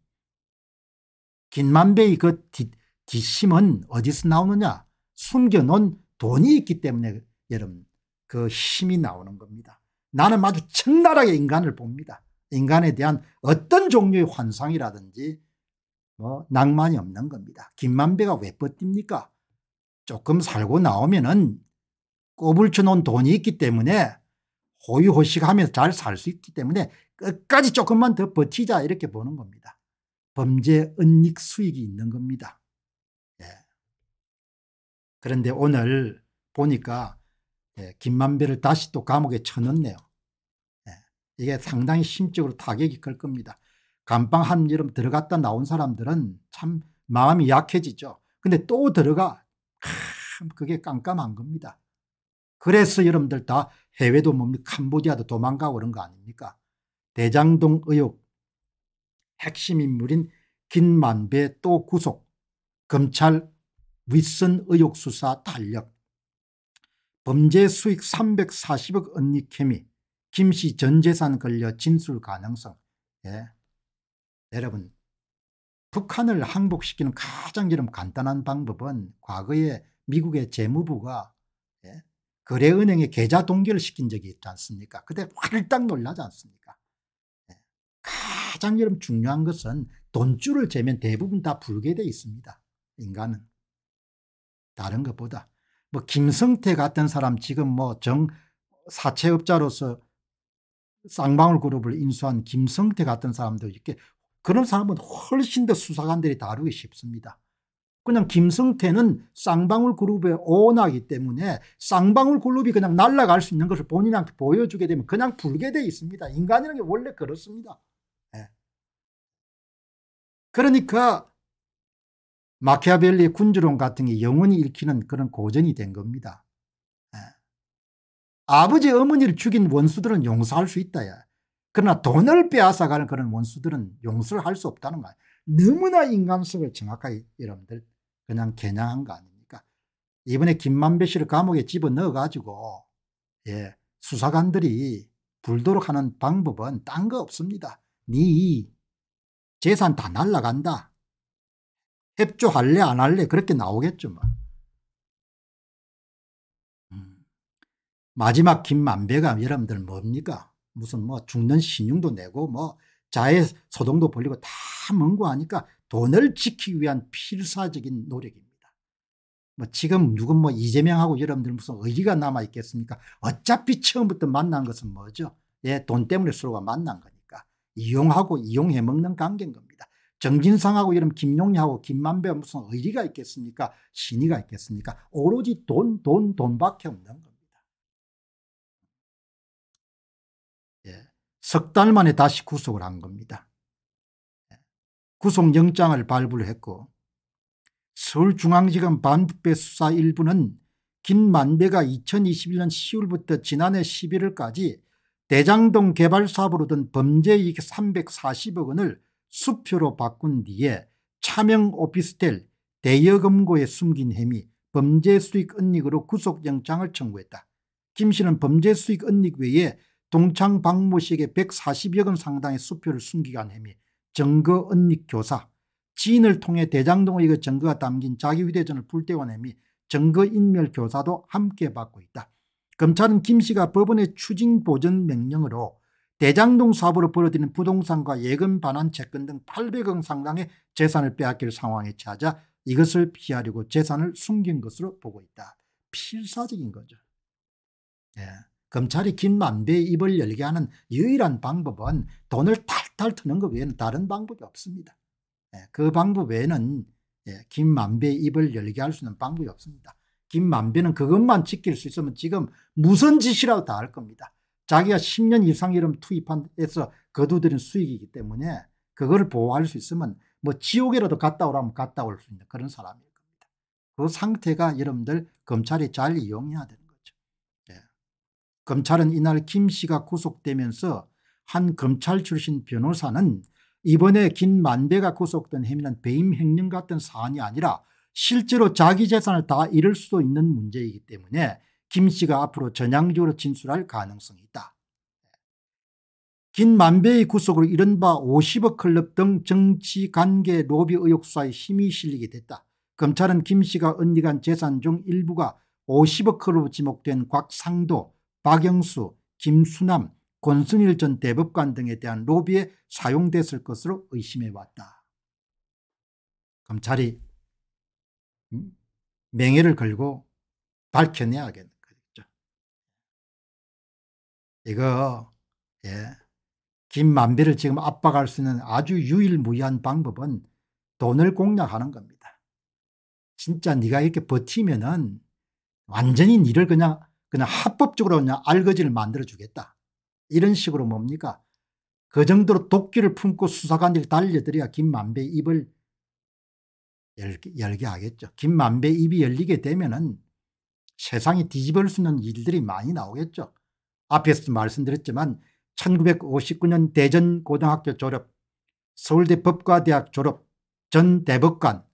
김만배의 그 뒷, 뒷심은 어디서 나오느냐? 숨겨놓은 돈이 있기 때문에 여러분 그 힘이 나오는 겁니다. 나는 아주 청나라의 인간을 봅니다. 인간에 대한 어떤 종류의 환상이라든지 뭐 낭만이 없는 겁니다. 김만배가 왜 버팁니까? 조금 살고 나오면은 꼬불쳐 놓은 돈이 있기 때문에 호의호식하면서잘 살 수 있기 때문에 끝까지 조금만 더 버티자 이렇게 보는 겁니다. 범죄 은닉 수익이 있는 겁니다. 그런데 오늘 보니까 예, 김만배를 다시 또 감옥에 쳐넣네요. 예, 이게 상당히 심적으로 타격이 클 겁니다. 감방 한 이름 들어갔다 나온 사람들은 참 마음이 약해지죠. 근데 또 들어가 참 그게 깜깜한 겁니다. 그래서 여러분들 다 해외도 뭡니까 캄보디아도 도망가고 그런 거 아닙니까? 대장동 의혹 핵심 인물인 김만배 또 구속 검찰 윗선 의혹 수사 탄력 범죄 수익 340억 언니캠이 김씨 전 재산 걸려 진술 가능성 예. 여러분 북한을 항복시키는 가장 이름 간단한 방법은 과거에 미국의 재무부가 예? 거래은행에 계좌 동결을 시킨 적이 있지 않습니까 그때 활딱 놀라지 않습니까 예. 가장 이름 중요한 것은 돈줄을 재면 대부분 다 불게 돼 있습니다 인간은 다른 것보다 뭐 김성태 같은 사람 지금 뭐 정 사채업자로서 쌍방울 그룹을 인수한 김성태 같은 사람도 이렇게 그런 사람은 훨씬 더 수사관들이 다루기 쉽습니다. 그냥 김성태는 쌍방울 그룹의 오너이기 때문에 쌍방울 그룹이 그냥 날아갈 수 있는 것을 본인한테 보여주게 되면 그냥 불게 돼 있습니다. 인간이라는 게 원래 그렇습니다. 네. 그러니까 마키아벨리의 군주론 같은 게 영원히 읽히는 그런 고전이 된 겁니다. 예. 아버지 어머니를 죽인 원수들은 용서할 수 있다. 야. 그러나 돈을 빼앗아가는 그런 원수들은 용서를 할 수 없다는 거야. 너무나 인간성을 정확하게 여러분들 그냥 개냥한 거 아닙니까? 이번에 김만배 씨를 감옥에 집어넣어가지고 예, 수사관들이 불도록 하는 방법은 딴 거 없습니다. 네 재산 다 날라간다. 협조할래 안 할래 그렇게 나오겠죠. 뭐. 음. 마지막 김만배가 여러분들 뭡니까 무슨 뭐 죽는 신용도 내고 뭐 자해 소동도 벌리고 다 멍고하니까 돈을 지키기 위한 필사적인 노력입니다. 뭐 지금 누군 뭐 이재명하고 여러분들 무슨 의리가 남아 있겠습니까? 어차피 처음부터 만난 것은 뭐죠? 예, 돈 때문에 서로가 만난 거니까 이용하고 이용해 먹는 관계인 겁니다. 정진상하고 이런 김용리하고 김만배 무슨 의리가 있겠습니까? 신의가 있겠습니까? 오로지 돈, 돈, 돈밖에 없는 겁니다. 예. 석 달 만에 다시 구속을 한 겁니다. 예. 구속영장을 발부를 했고 서울중앙지검 반부패 수사 일부는 김만배가 2021년 10월부터 지난해 11월까지 대장동 개발 사업으로 든 범죄이익 340억 원을 수표로 바꾼 뒤에 차명 오피스텔 대여금고에 숨긴 혐의 범죄수익 은닉으로 구속영장을 청구했다. 김 씨는 범죄수익 은닉 외에 동창 박모 씨에게 140여 건 상당의 수표를 숨기간한 혐의, 증거 은닉 교사, 지인을 통해 대장동의 증거가 담긴 자기 휴대전을 불태운 혐의, 증거 인멸 교사도 함께 받고 있다. 검찰은 김 씨가 법원의 추징 보전 명령으로 대장동 사업으로 벌어지는 부동산과 예금 반환 채권 등 800억 상당의 재산을 빼앗길 상황에 처하자 이것을 피하려고 재산을 숨긴 것으로 보고 있다. 필사적인 거죠. 예. 검찰이 김 만배의 입을 열게 하는 유일한 방법은 돈을 탈탈 트는 것 외에는 다른 방법이 없습니다. 예. 그 방법 외에는 예. 긴 만배의 입을 열게 할 수 있는 방법이 없습니다. 김만배는 그것만 지킬 수 있으면 지금 무슨 짓이라도 다할 겁니다. 자기가 10년 이상 이름 투입해서 거두들인 수익이기 때문에 그걸 보호할 수 있으면 뭐 지옥이라도 갔다 오라면 갔다 올 수 있는 그런 사람일 겁니다. 그 상태가 여러분들 검찰이 잘 이용해야 되는 거죠. 예. 검찰은 이날 김 씨가 구속되면서 한 검찰 출신 변호사는 이번에 김 만배가 구속된 혐의는 배임 횡령 같은 사안이 아니라 실제로 자기 재산을 다 잃을 수도 있는 문제이기 때문에 김 씨가 앞으로 전향적으로 진술할 가능성이 있다. 긴 만배의 구속으로 이른바 50억 클럽 등 정치 관계 로비 의혹 수사에 힘이 실리게 됐다. 검찰은 김 씨가 은닉한 재산 중 일부가 50억 클럽로 지목된 곽상도, 박영수, 김수남, 권순일 전 대법관 등에 대한 로비에 사용됐을 것으로 의심해왔다. 검찰이 명예를 음? 걸고 밝혀내야겠다. 이거 예. 김만배를 지금 압박할 수 있는 아주 유일무이한 방법은 돈을 공략하는 겁니다. 진짜 네가 이렇게 버티면은 완전히 니를 그냥 그냥 합법적으로 그냥 알거지를 만들어주겠다. 이런 식으로 뭡니까? 그 정도로 도끼를 품고 수사관들이 달려들어야 김만배 입을 열게, 열게 하겠죠. 김만배 입이 열리게 되면은 세상이 뒤집을 수 있는 일들이 많이 나오겠죠. 앞에서도 말씀드렸지만 1959년 대전 고등학교 졸업, 서울대 법과대학 졸업, 전 대법관,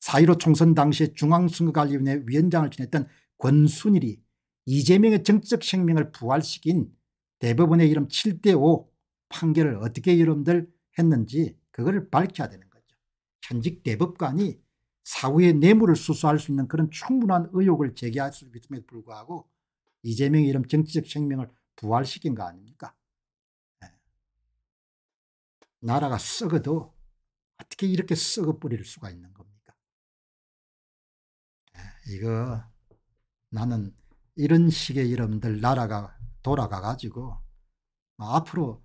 4.15 총선 당시 중앙선거관리위원회 위원장을 지냈던 권순일이 이재명의 정치적 생명을 부활시킨 대법원의 이름 7대5 판결을 어떻게 여러분들 했는지 그걸 밝혀야 되는 거죠. 현직 대법관이 사후에 뇌물을 수수할 수 있는 그런 충분한 의혹을 제기할 수 있음에도 불구하고 이재명이 이런 정치적 생명을 부활시킨 거 아닙니까? 네. 나라가 썩어도 어떻게 이렇게 썩어 버릴 수가 있는 겁니까? 네. 이거 나는 이런 식의 여러들 나라가 돌아가 가지고 뭐 앞으로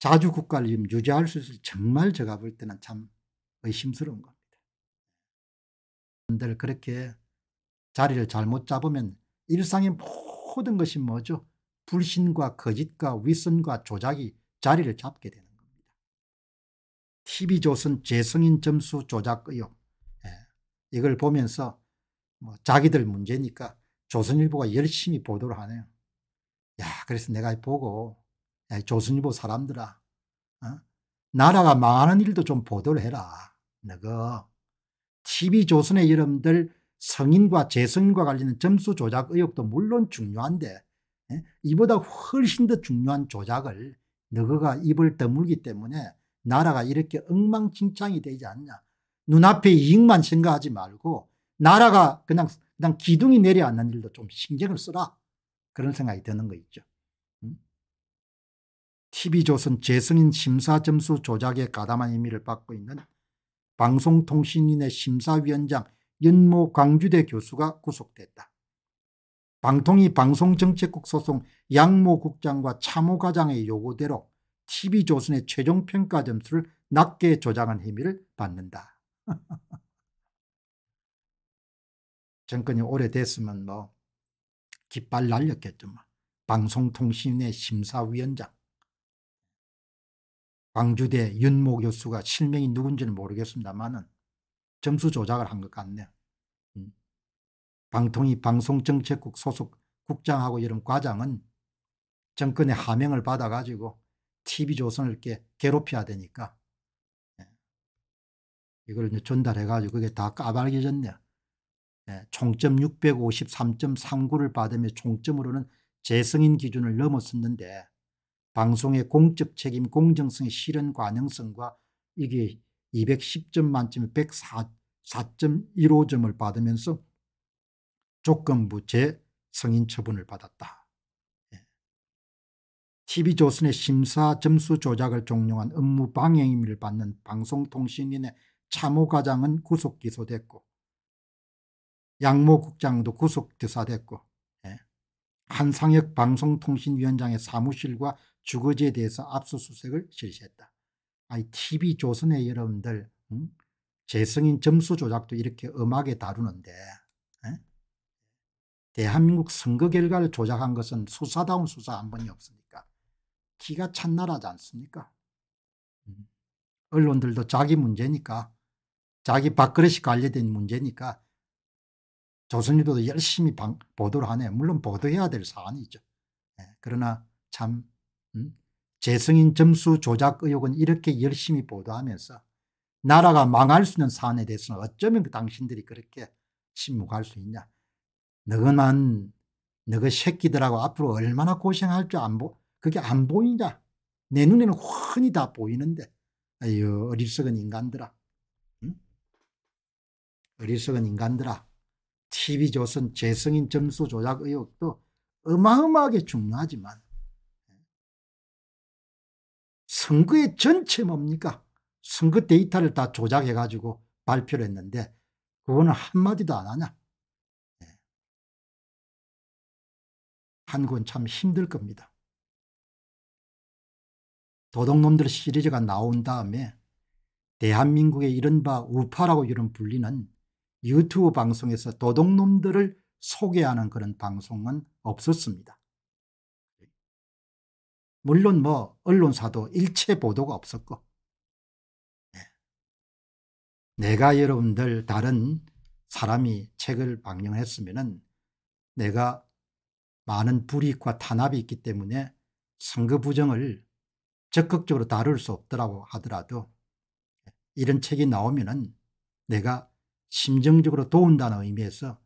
자주 국가를 유지할 수 있을 정말 제가 볼 때는 참 의심스러운 겁니다. 여러분 예. 그렇게 자리를 잘못 잡으면 일상의 모든 것이 뭐죠? 불신과 거짓과 위선과 조작이 자리를 잡게 되는 겁니다. TV조선 재성인 점수 조작 의혹 예. 이걸 보면서 뭐 자기들 문제니까 조선일보가 열심히 보도를 하네요. 야 그래서 내가 보고 야, 조선일보 사람들아 어? 나라가 망하는 일도 좀 보도를 해라. 너거 TV조선의 여러분들 성인과 재성인과 관련된 점수 조작 의혹도 물론 중요한데 예, 이보다 훨씬 더 중요한 조작을 너그가 입을 더물기 때문에 나라가 이렇게 엉망진창이 되지 않냐. 눈앞에 이익만 생각하지 말고 나라가 그냥 그냥 기둥이 내려앉는 일도 좀 신경을 쓰라. 그런 생각이 드는 거 있죠. 음? TV조선 재승인 심사 점수 조작에 가담한 의미를 받고 있는 방송통신인의 심사위원장 윤모 광주대 교수가 구속됐다. 방통위 방송정책국 소송 양모 국장과 차모 과장의 요구대로 TV조선의 최종 평가 점수를 낮게 조장한 혐의를 받는다. 정권이 오래됐으면 뭐 깃발 날렸겠지 방송통신의 심사위원장 광주대 윤모 교수가 실명이 누군지는 모르겠습니다만 점수 조작을 한 것 같네요. 방통위 방송정책국 소속 국장하고 이런 과장은 정권의 하명을 받아가지고 TV조선을 이렇게 괴롭혀야 되니까 예. 이걸 이제 전달해가지고 그게 다까발려졌네 예. 총점 653.39를 받으며 총점으로는 재성인 기준을 넘었었는데 방송의 공적 책임 공정성의 실현 관영성과 이게 210점 만점에 104.15점을 받으면서 조건부 재성인 처분을 받았다. TV조선의 예. 심사 점수 조작을 종용한 업무 방해 혐의를 받는 방송통신인의 참호 과장은 구속 기소됐고 양모 국장도 구속 기사됐고 예. 한상혁 방송통신위원장의 사무실과 주거지에 대해서 압수수색을 실시했다. 아니 TV조선의 여러분들 음? 재성인 점수 조작도 이렇게 엄하게 다루는데 대한민국 선거 결과를 조작한 것은 수사다운 수사 한 번이 없으니까 기가 찬 나라지 않습니까? 음. 언론들도 자기 문제니까 자기 밥그릇이 관리된 문제니까 조선일보도 열심히 방, 보도를 하네 물론 보도해야 될 사안이죠. 네. 그러나 참 음? 재승인 점수 조작 의혹은 이렇게 열심히 보도하면서 나라가 망할 수 있는 사안에 대해서는 어쩌면 그 당신들이 그렇게 침묵할 수 있냐. 너만 너그 새끼들하고 앞으로 얼마나 고생할 줄 안 보, 그게 안 보이냐. 내 눈에는 훤히 다 보이는데. 아유, 어리석은 인간들아. 응? 어리석은 인간들아. TV조선 재성인 점수 조작 의혹도 어마어마하게 중요하지만 선거의 전체 뭡니까? 선거 데이터를 다 조작해가지고 발표를 했는데 그거는 한마디도 안 하냐? 한국은 참 힘들 겁니다. 도둑놈들 시리즈가 나온 다음에 대한민국의 이른바 우파라고 이름 불리는 유튜브 방송에서 도둑놈들을 소개하는 그런 방송은 없었습니다. 물론 뭐 언론사도 일체 보도가 없었고 네. 내가 여러분들 다른 사람이 책을 방영했으면 내가 많은 불이익과 탄압이 있기 때문에 선거 부정을 적극적으로 다룰 수 없더라고 하더라도 이런 책이 나오면 은 내가 심정적으로 도운다는 의미에서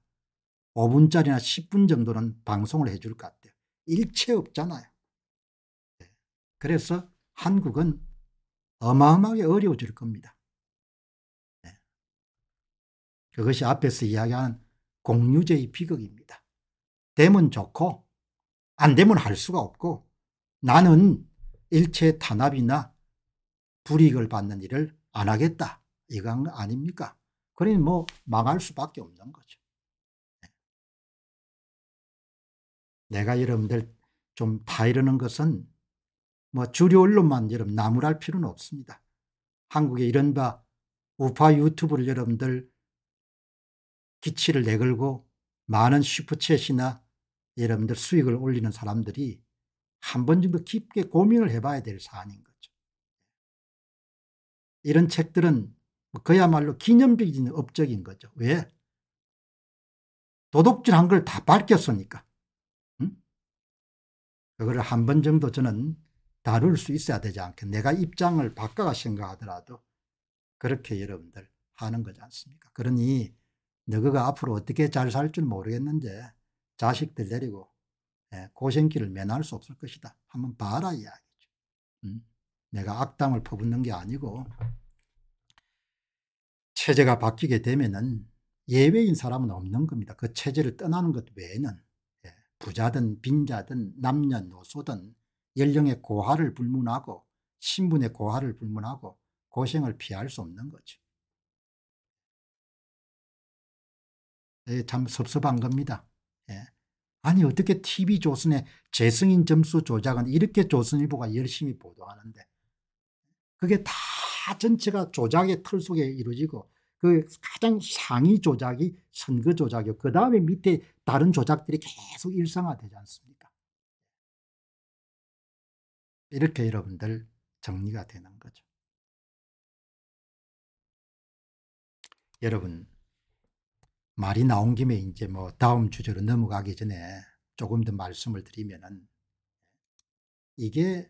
5분짜리나 10분 정도는 방송을 해줄 것 같아요. 일체 없잖아요. 네. 그래서 한국은 어마어마하게 어려워질 겁니다. 네. 그것이 앞에서 이야기한 공유제의 비극입니다. 되면 좋고 안 되면 할 수가 없고 나는 일체 탄압이나 불이익을 받는 일을 안 하겠다. 이건 아닙니까? 그러니 뭐 망할 수밖에 없는 거죠. 네. 내가 여러분들 좀 다이러는 것은 뭐 주류 언론만 여러분 나무랄 필요는 없습니다. 한국의 이른바 우파 유튜브를 여러분들 기치를 내걸고 많은 슈퍼챗이나 여러분들 수익을 올리는 사람들이 한 번 정도 깊게 고민을 해봐야 될 사안인 거죠. 이런 책들은 뭐 그야말로 기념비인 업적인 거죠. 왜? 도둑질한 걸 다 밝혔으니까. 응? 그거를 한 번 정도 저는 다룰 수 있어야 되지 않겠. 내가 입장을 바꿔가 생각하더라도 그렇게 여러분들 하는 거지 않습니까? 그러니 너가 앞으로 어떻게 잘 살 줄 모르겠는데 자식들 데리고 예, 고생길을 면할 수 없을 것이다. 한번 봐라 이야기죠. 음? 내가 악담을 퍼붓는 게 아니고 체제가 바뀌게 되면은 예외인 사람은 없는 겁니다. 그 체제를 떠나는 것 외에는 예, 부자든 빈자든 남녀노소든 연령의 고하를 불문하고 신분의 고하를 불문하고 고생을 피할 수 없는 거죠. 예, 참 섭섭한 겁니다. 예. 아니 어떻게 TV조선의 재승인 점수 조작은 이렇게 조선일보가 열심히 보도하는데 그게 다 전체가 조작의 틀 속에 이루어지고 그 가장 상위 조작이 선거 조작이고 그 다음에 밑에 다른 조작들이 계속 일상화되지 않습니까 이렇게 여러분들 정리가 되는 거죠 여러분 말이 나온 김에 이제 뭐 다음 주제로 넘어가기 전에 조금 더 말씀을 드리면은 이게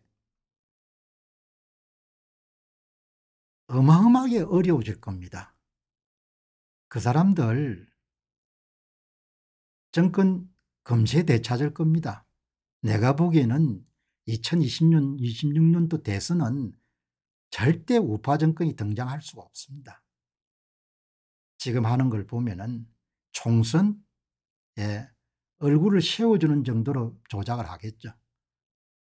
어마어마하게 어려워질 겁니다.
그 사람들 정권 금세 되찾을 겁니다. 내가 보기에는 2020년, 26년도 대선은 절대 우파 정권이 등장할 수가 없습니다. 지금 하는 걸 보면은 총선 에 예, 얼굴을 세워주는 정도로 조작을 하겠죠.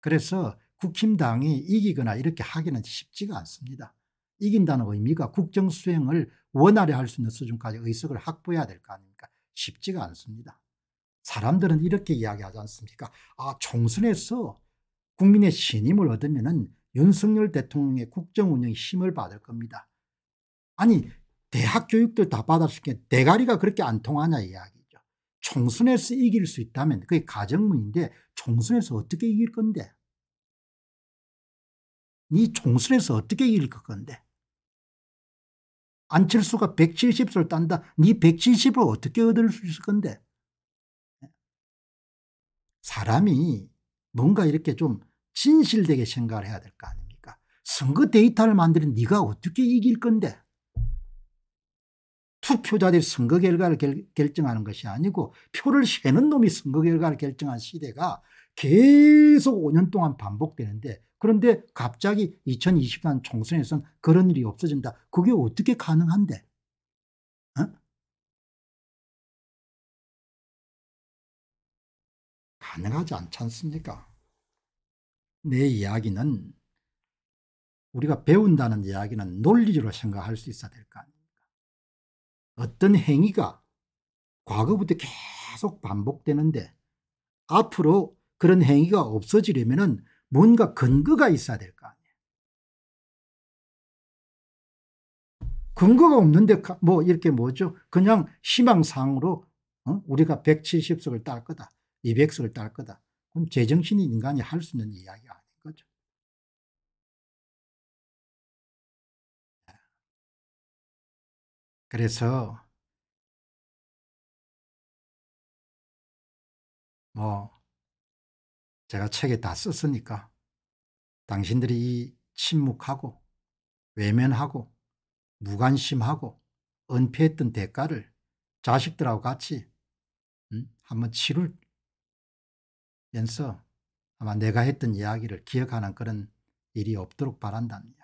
그래서 국힘당이 이기거나 이렇게 하기는 쉽지가 않습니다. 이긴다는 의미가 국정수행을 원활히 할 수 있는 수준까지 의석을 확보해야 될 거 아닙니까 쉽지가 않습니다. 사람들은 이렇게 이야기하지 않습니까 아 총선에서 국민의 신임을 얻으면 은 윤석열 대통령의 국정운영에 힘을 받을 겁니다. 아니 대학 교육들 다 받았으니까 대가리가 그렇게 안 통하냐 이야기죠. 총선에서 이길 수 있다면 그게 가정문인데 총선에서 어떻게 이길 건데? 네 총선에서 어떻게 이길 건데? 안철수가 170을 딴다. 네 170을 어떻게 얻을 수 있을 건데? 예. 사람이 뭔가 이렇게 좀 진실되게 생각을 해야 될 거 아닙니까? 선거 데이터를 만드는 네가 어떻게 이길 건데? 투표자들이 선거 결과를 결, 결정하는 것이 아니고 표를 세는 놈이 선거 결과를 결정한 시대가 계속 5년 동안 반복되는데 그런데 갑자기 2020년 총선에서는 그런 일이 없어진다. 그게 어떻게 가능한데? 어? 가능하지 않지 않습니까? 내 이야기는 우리가 배운다는 이야기는 논리적으로 생각할 수 있어야 될 거 아니에요. 어떤 행위가 과거부터 계속 반복되는데 앞으로 그런 행위가 없어지려면 뭔가 근거가 있어야 될 거 아니에요. 근거가 없는데 뭐 이렇게 뭐죠? 그냥 희망상으로 어? 우리가 170석을 딸 거다. 200석을 딸 거다. 그럼 제정신인 인간이 할 수 있는 이야기야.
그래서 뭐
제가 책에 다 썼으니까 당신들이 이 침묵하고 외면하고 무관심하고 은폐했던 대가를 자식들하고 같이 음? 한번 치르면서 아마 내가 했던 이야기를 기억하는 그런 일이 없도록 바란답니다.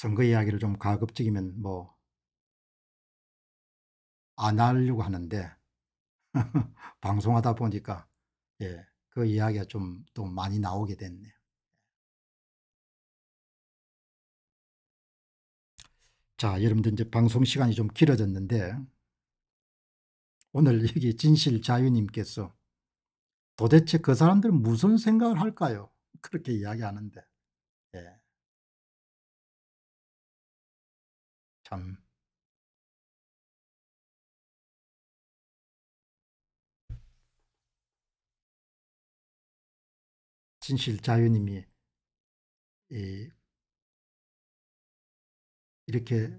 선거 이야기를 좀 가급적이면 뭐
안 하려고 하는데 방송하다 보니까 예, 그 이야기가 좀 또 많이 나오게 됐네요.
자, 여러분들 이제 방송
시간이 좀 길어졌는데 오늘 여기 진실 자유님께서 도대체 그 사람들은 무슨 생각을 할까요? 그렇게 이야기하는데
참. 진실 자유님이 이 이렇게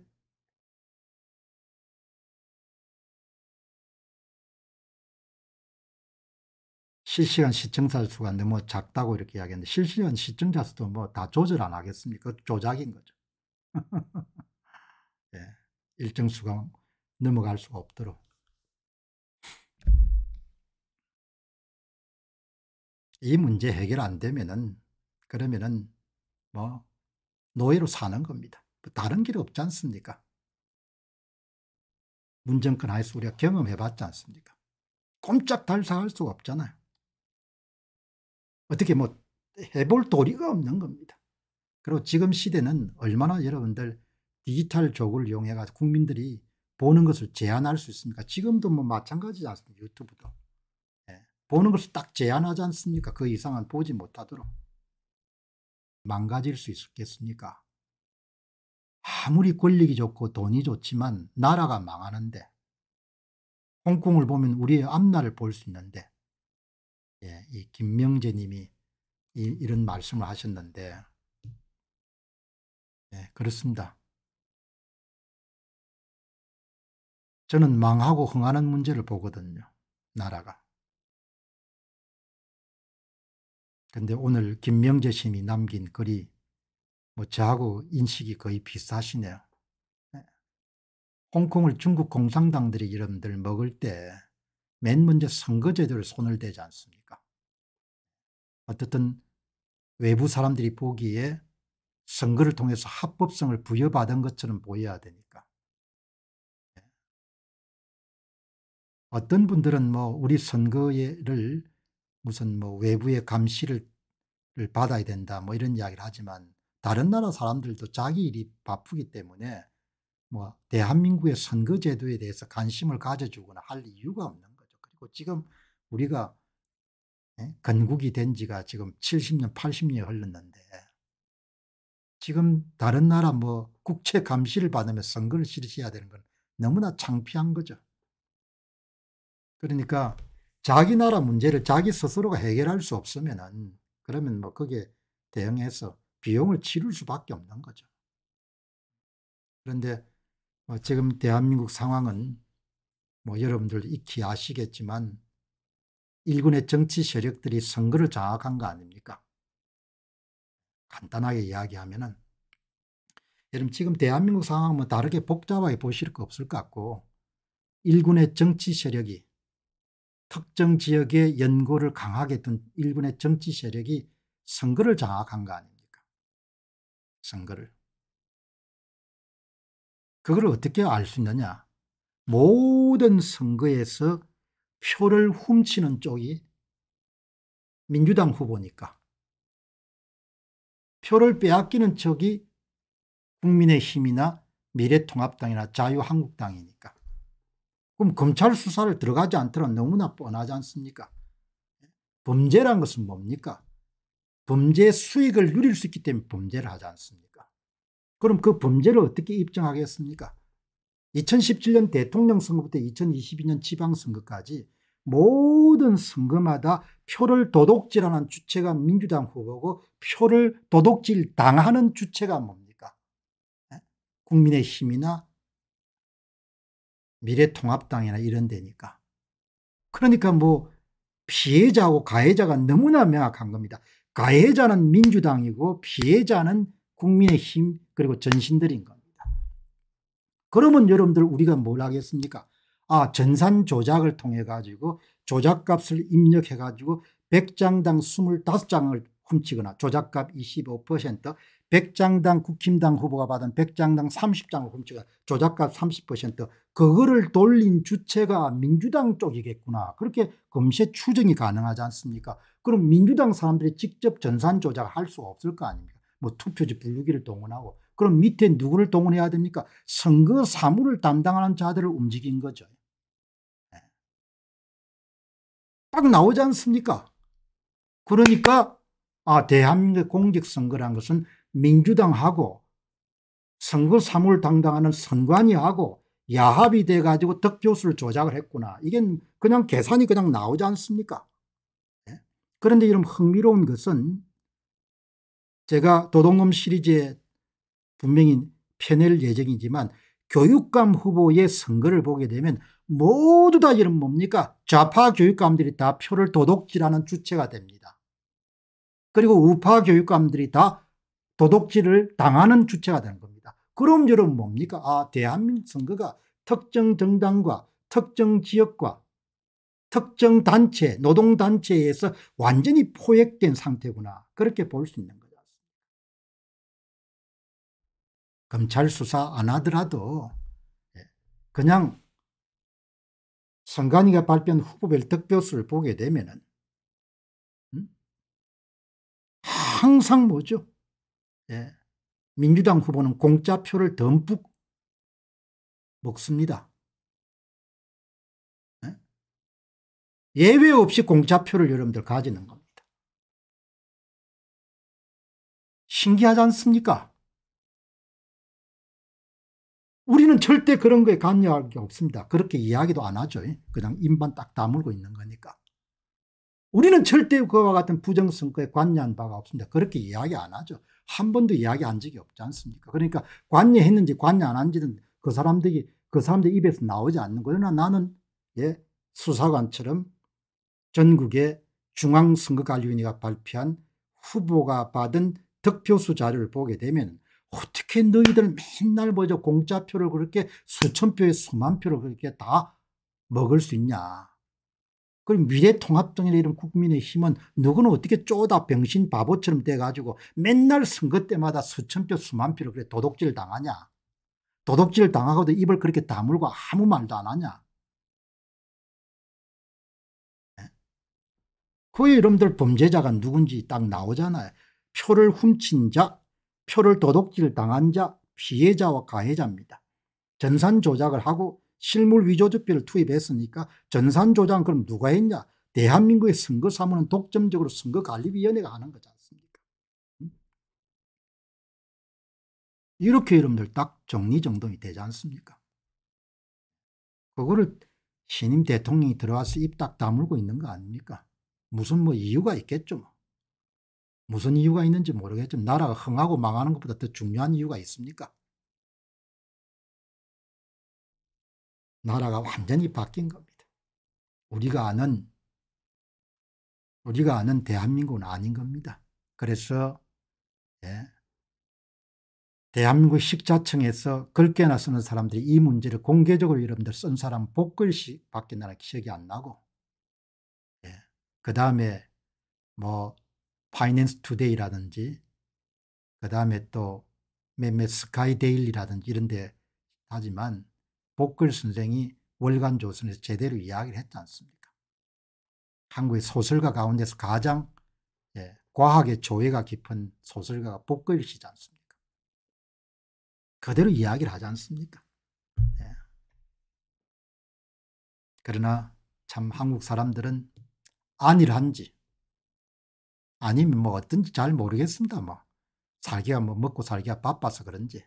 실시간 시청자 수가 너무 작다고 이렇게 이야기했는데 실시간 시청자 수도 뭐 다 조절 안 하겠습니까? 그 조작인 거죠. 일정 수가 넘어갈 수가 없도록. 이 문제 해결 안 되면은 그러면은 뭐 노예로 사는 겁니다. 그 다른 길이 없지 않습니까? 문정권 하에서 우리가 경험해봤지 않습니까? 꼼짝 달싹할 수가 없잖아요. 어떻게 뭐 해볼 도리가 없는 겁니다. 그리고 지금 시대는 얼마나 여러분들 디지털 쪽을 이용해 가지고 국민들이 보는 것을 제한할 수 있습니까? 지금도 뭐 마찬가지지 않습니까? 유튜브도. 예. 보는 것을 딱 제한하지 않습니까? 그 이상은 보지 못하도록. 망가질 수 있겠습니까? 아무리 권력이 좋고 돈이 좋지만 나라가 망하는데 홍콩을 보면 우리의 앞날을 볼 수 있는데 예, 이 김명재 님이 이, 이런 말씀을 하셨는데
예, 그렇습니다. 저는 망하고 흥하는 문제를 보거든요. 나라가.
근데 오늘 김명재 시이 남긴 글이 뭐 저하고 인식이 거의 비슷하시네요. 네. 홍콩을 중국 공산당들이 여러분들 먹을 때 맨 먼저 선거제도를 손을 대지 않습니까? 어쨌든 외부 사람들이 보기에 선거를 통해서 합법성을 부여받은 것처럼 보여야 되니까 어떤 분들은 뭐 우리 선거를 무슨 뭐 외부의 감시를 받아야 된다 뭐 이런 이야기를 하지만 다른 나라 사람들도 자기 일이 바쁘기 때문에 뭐 대한민국의 선거 제도에 대해서 관심을 가져주거나 할 이유가 없는 거죠. 그리고 지금 우리가 예, 건국이 된 지가 지금 70년, 80년이 흘렀는데 지금 다른 나라 뭐 국채 감시를 받으면 선거를 실시해야 되는 건 너무나 창피한 거죠. 그러니까 자기 나라 문제를 자기 스스로가 해결할 수 없으면은 그러면 뭐거기 대응해서 비용을 치를 수밖에 없는 거죠. 그런데 뭐 지금 대한민국 상황은 뭐 여러분들 익히 아시겠지만 일군의 정치 세력들이 선거를 장악한 거 아닙니까? 간단하게 이야기하면은 여러분 지금 대한민국 상황은 뭐 다르게 복잡하게 보실 거 없을 것 같고 일군의 정치 세력이 특정 지역의 연고를 강하게 둔 일본의 정치 세력이 선거를 장악한 거 아닙니까? 선거를. 그걸 어떻게 알 수 있느냐? 모든 선거에서 표를 훔치는 쪽이 민주당 후보니까 표를 빼앗기는 쪽이 국민의힘이나 미래통합당이나 자유한국당이니까 그럼 검찰 수사를 들어가지 않더라도 너무나 뻔하지 않습니까? 범죄란 것은 뭡니까? 범죄 수익을 누릴 수 있기 때문에 범죄를 하지 않습니까? 그럼 그 범죄를 어떻게 입증하겠습니까? 2017년 대통령 선거부터 2022년 지방선거까지 모든 선거마다 표를 도둑질하는 주체가 민주당 후보고 표를 도둑질 당하는 주체가 뭡니까? 예? 국민의힘이나 미래통합당이나 이런 데니까. 그러니까 뭐 피해자하고 가해자가 너무나 명확한 겁니다. 가해자는 민주당이고 피해자는 국민의힘 그리고 전신들인 겁니다. 그러면 여러분들 우리가 뭘 하겠습니까? 아 전산 조작을 통해 가지고 조작값을 입력해 가지고 100장당 25장을 훔치거나 조작값 25% 백장당 국힘당 후보가 받은 백장당 30장을 훔쳐가 조작값 30% 그거를 돌린 주체가 민주당 쪽이겠구나 그렇게 검세 추정이 가능하지 않습니까 그럼 민주당 사람들이 직접 전산 조작할 을수 없을 거 아닙니까 뭐 투표지 분류기를 동원하고 그럼 밑에 누구를 동원해야 됩니까 선거 사무를 담당하는 자들을 움직인 거죠 네. 딱 나오지 않습니까 그러니까 아 대한민국 의 공직선거란 것은 민주당하고 선거 사물 담당하는 선관위하고 야합이 돼가지고 득표수를 조작을 했구나. 이게 그냥 계산이 그냥 나오지 않습니까? 네? 그런데 이런 흥미로운 것은 제가 도둑놈 시리즈에 분명히 펴낼 예정이지만 교육감 후보의 선거를 보게 되면 모두 다 이런 뭡니까? 좌파 교육감들이 다 표를 도둑질하는 주체가 됩니다. 그리고 우파 교육감들이 다 도덕질을 당하는 주체가 되는 겁니다. 그럼 여러분 뭡니까? 아, 대한민국 선거가 특정 정당과 특정 지역과 특정 단체, 노동단체에서 완전히 포획된 상태구나. 그렇게 볼 수 있는 거죠. 검찰 수사 안 하더라도 예, 그냥 선관위가 발표한 후보별 득표수를 보게 되면 은 음? 항상 뭐죠?
예. 민주당 후보는 공짜표를 듬뿍 먹습니다. 예? 예외 없이 공짜표를 여러분들 가지는 겁니다.
신기하지 않습니까? 우리는 절대 그런 거에 관여할 게 없습니다. 그렇게 이야기도 안 하죠. 예? 그냥 입만 딱 다물고 있는 거니까. 우리는 절대 그와 같은 부정선거에 관여한 바가 없습니다. 그렇게 이야기 안 하죠. 한 번도 이야기 한 적이 없지 않습니까? 그러니까 관여했는지 관여 안 한지는 그 사람들이 그 사람들 입에서 나오지 않는 거나 나는 예, 수사관처럼 전국의 중앙선거관리위원회가 발표한 후보가 받은 득표수 자료를 보게 되면 어떻게 너희들 맨날 뭐죠 공짜표를 그렇게 수천 표에 수만 표를 그렇게 다 먹을 수 있냐 그럼 미래통합 등의 이런 국민의힘은 누구는 어떻게 쪼다 병신 바보처럼 돼가지고 맨날 선거 때마다 수천 표 수만 표를 그래 도둑질 당하냐. 도둑질 당하고도 입을 그렇게 다물고 아무 말도 안 하냐. 예? 그의 이름들 범죄자가 누군지 딱 나오잖아요. 표를 훔친 자, 표를 도둑질 당한 자, 피해자와 가해자입니다. 전산 조작을 하고 실물 위조지표를 투입했으니까 전산조장 그럼 누가 했냐 대한민국의 선거 사무는 독점적으로 선거관리위원회가 하는 거지 않습니까 이렇게 여러분들 딱 정리정돈이 되지 않습니까 그거를 신임 대통령이 들어와서 입 딱 다물고 있는 거 아닙니까 무슨 뭐 이유가 있겠죠 뭐. 무슨 이유가 있는지 모르겠지만 나라가 흥하고 망하는 것보다 더 중요한 이유가 있습니까 나라가 완전히 바뀐 겁니다. 우리가 아는 우리가 아는 대한민국은 아닌 겁니다. 그래서 예, 대한민국 식자청에서 글귀나 쓰는 사람들이 이 문제를 공개적으로 여러분들 쓴 사람 복글씨 밖에 나는 기억이 안 나고 예, 그 다음에 뭐 파이낸스 투데이라든지 그 다음에 또 몇몇 스카이데일리라든지 이런 데 하지만 복글 선생이 월간 조선에서 제대로 이야기를 했지 않습니까? 한국의 소설가 가운데서 가장 예, 과학의 조예가 깊은 소설가가 복글이시지 않습니까? 그대로 이야기를 하지 않습니까? 예. 그러나 참 한국 사람들은 안일한지 아니면 뭐 어떤지 잘 모르겠습니다. 뭐 살기가 뭐 먹고 살기가 바빠서 그런지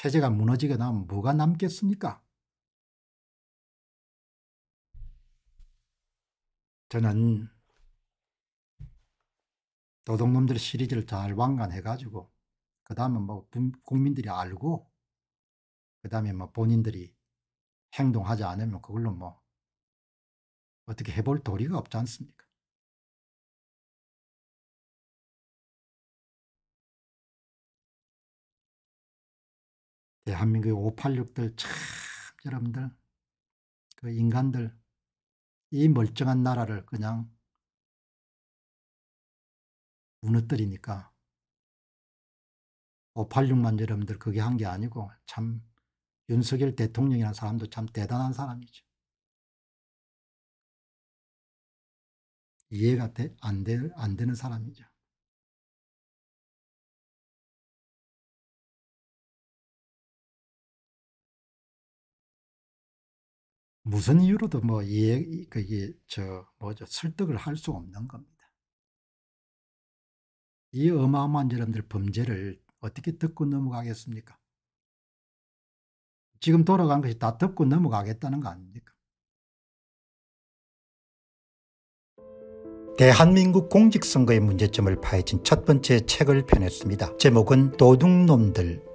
체제가 무너지거나 뭐가 남겠습니까? 저는 도둑놈들 시리즈를 잘 왕관해가지고 그 다음에 뭐 국민들이 알고 그 다음에 뭐 본인들이 행동하지 않으면 그걸로 뭐
어떻게 해볼 도리가 없지 않습니까?
대한민국의 586들 참 여러분들 그 인간들 이 멀쩡한 나라를 그냥 무너뜨리니까 586만 여러분들 그게 한 게 아니고 참 윤석열 대통령이라는 사람도 참 대단한 사람이죠. 이해가 안, 되, 안 되는 사람이죠.
무슨 이유로도 뭐 이해
그게 저 뭐죠 설득을 할 수 없는 겁니다. 이 어마어마한 여러들 범죄를 어떻게 듣고 넘어가겠습니까? 지금 돌아간 것이 다듣고 넘어가겠다는 거 아닙니까? 대한민국 공직선거의 문제점을 파헤친 첫 번째 책을 펴냈습니다. 제목은 도둑놈들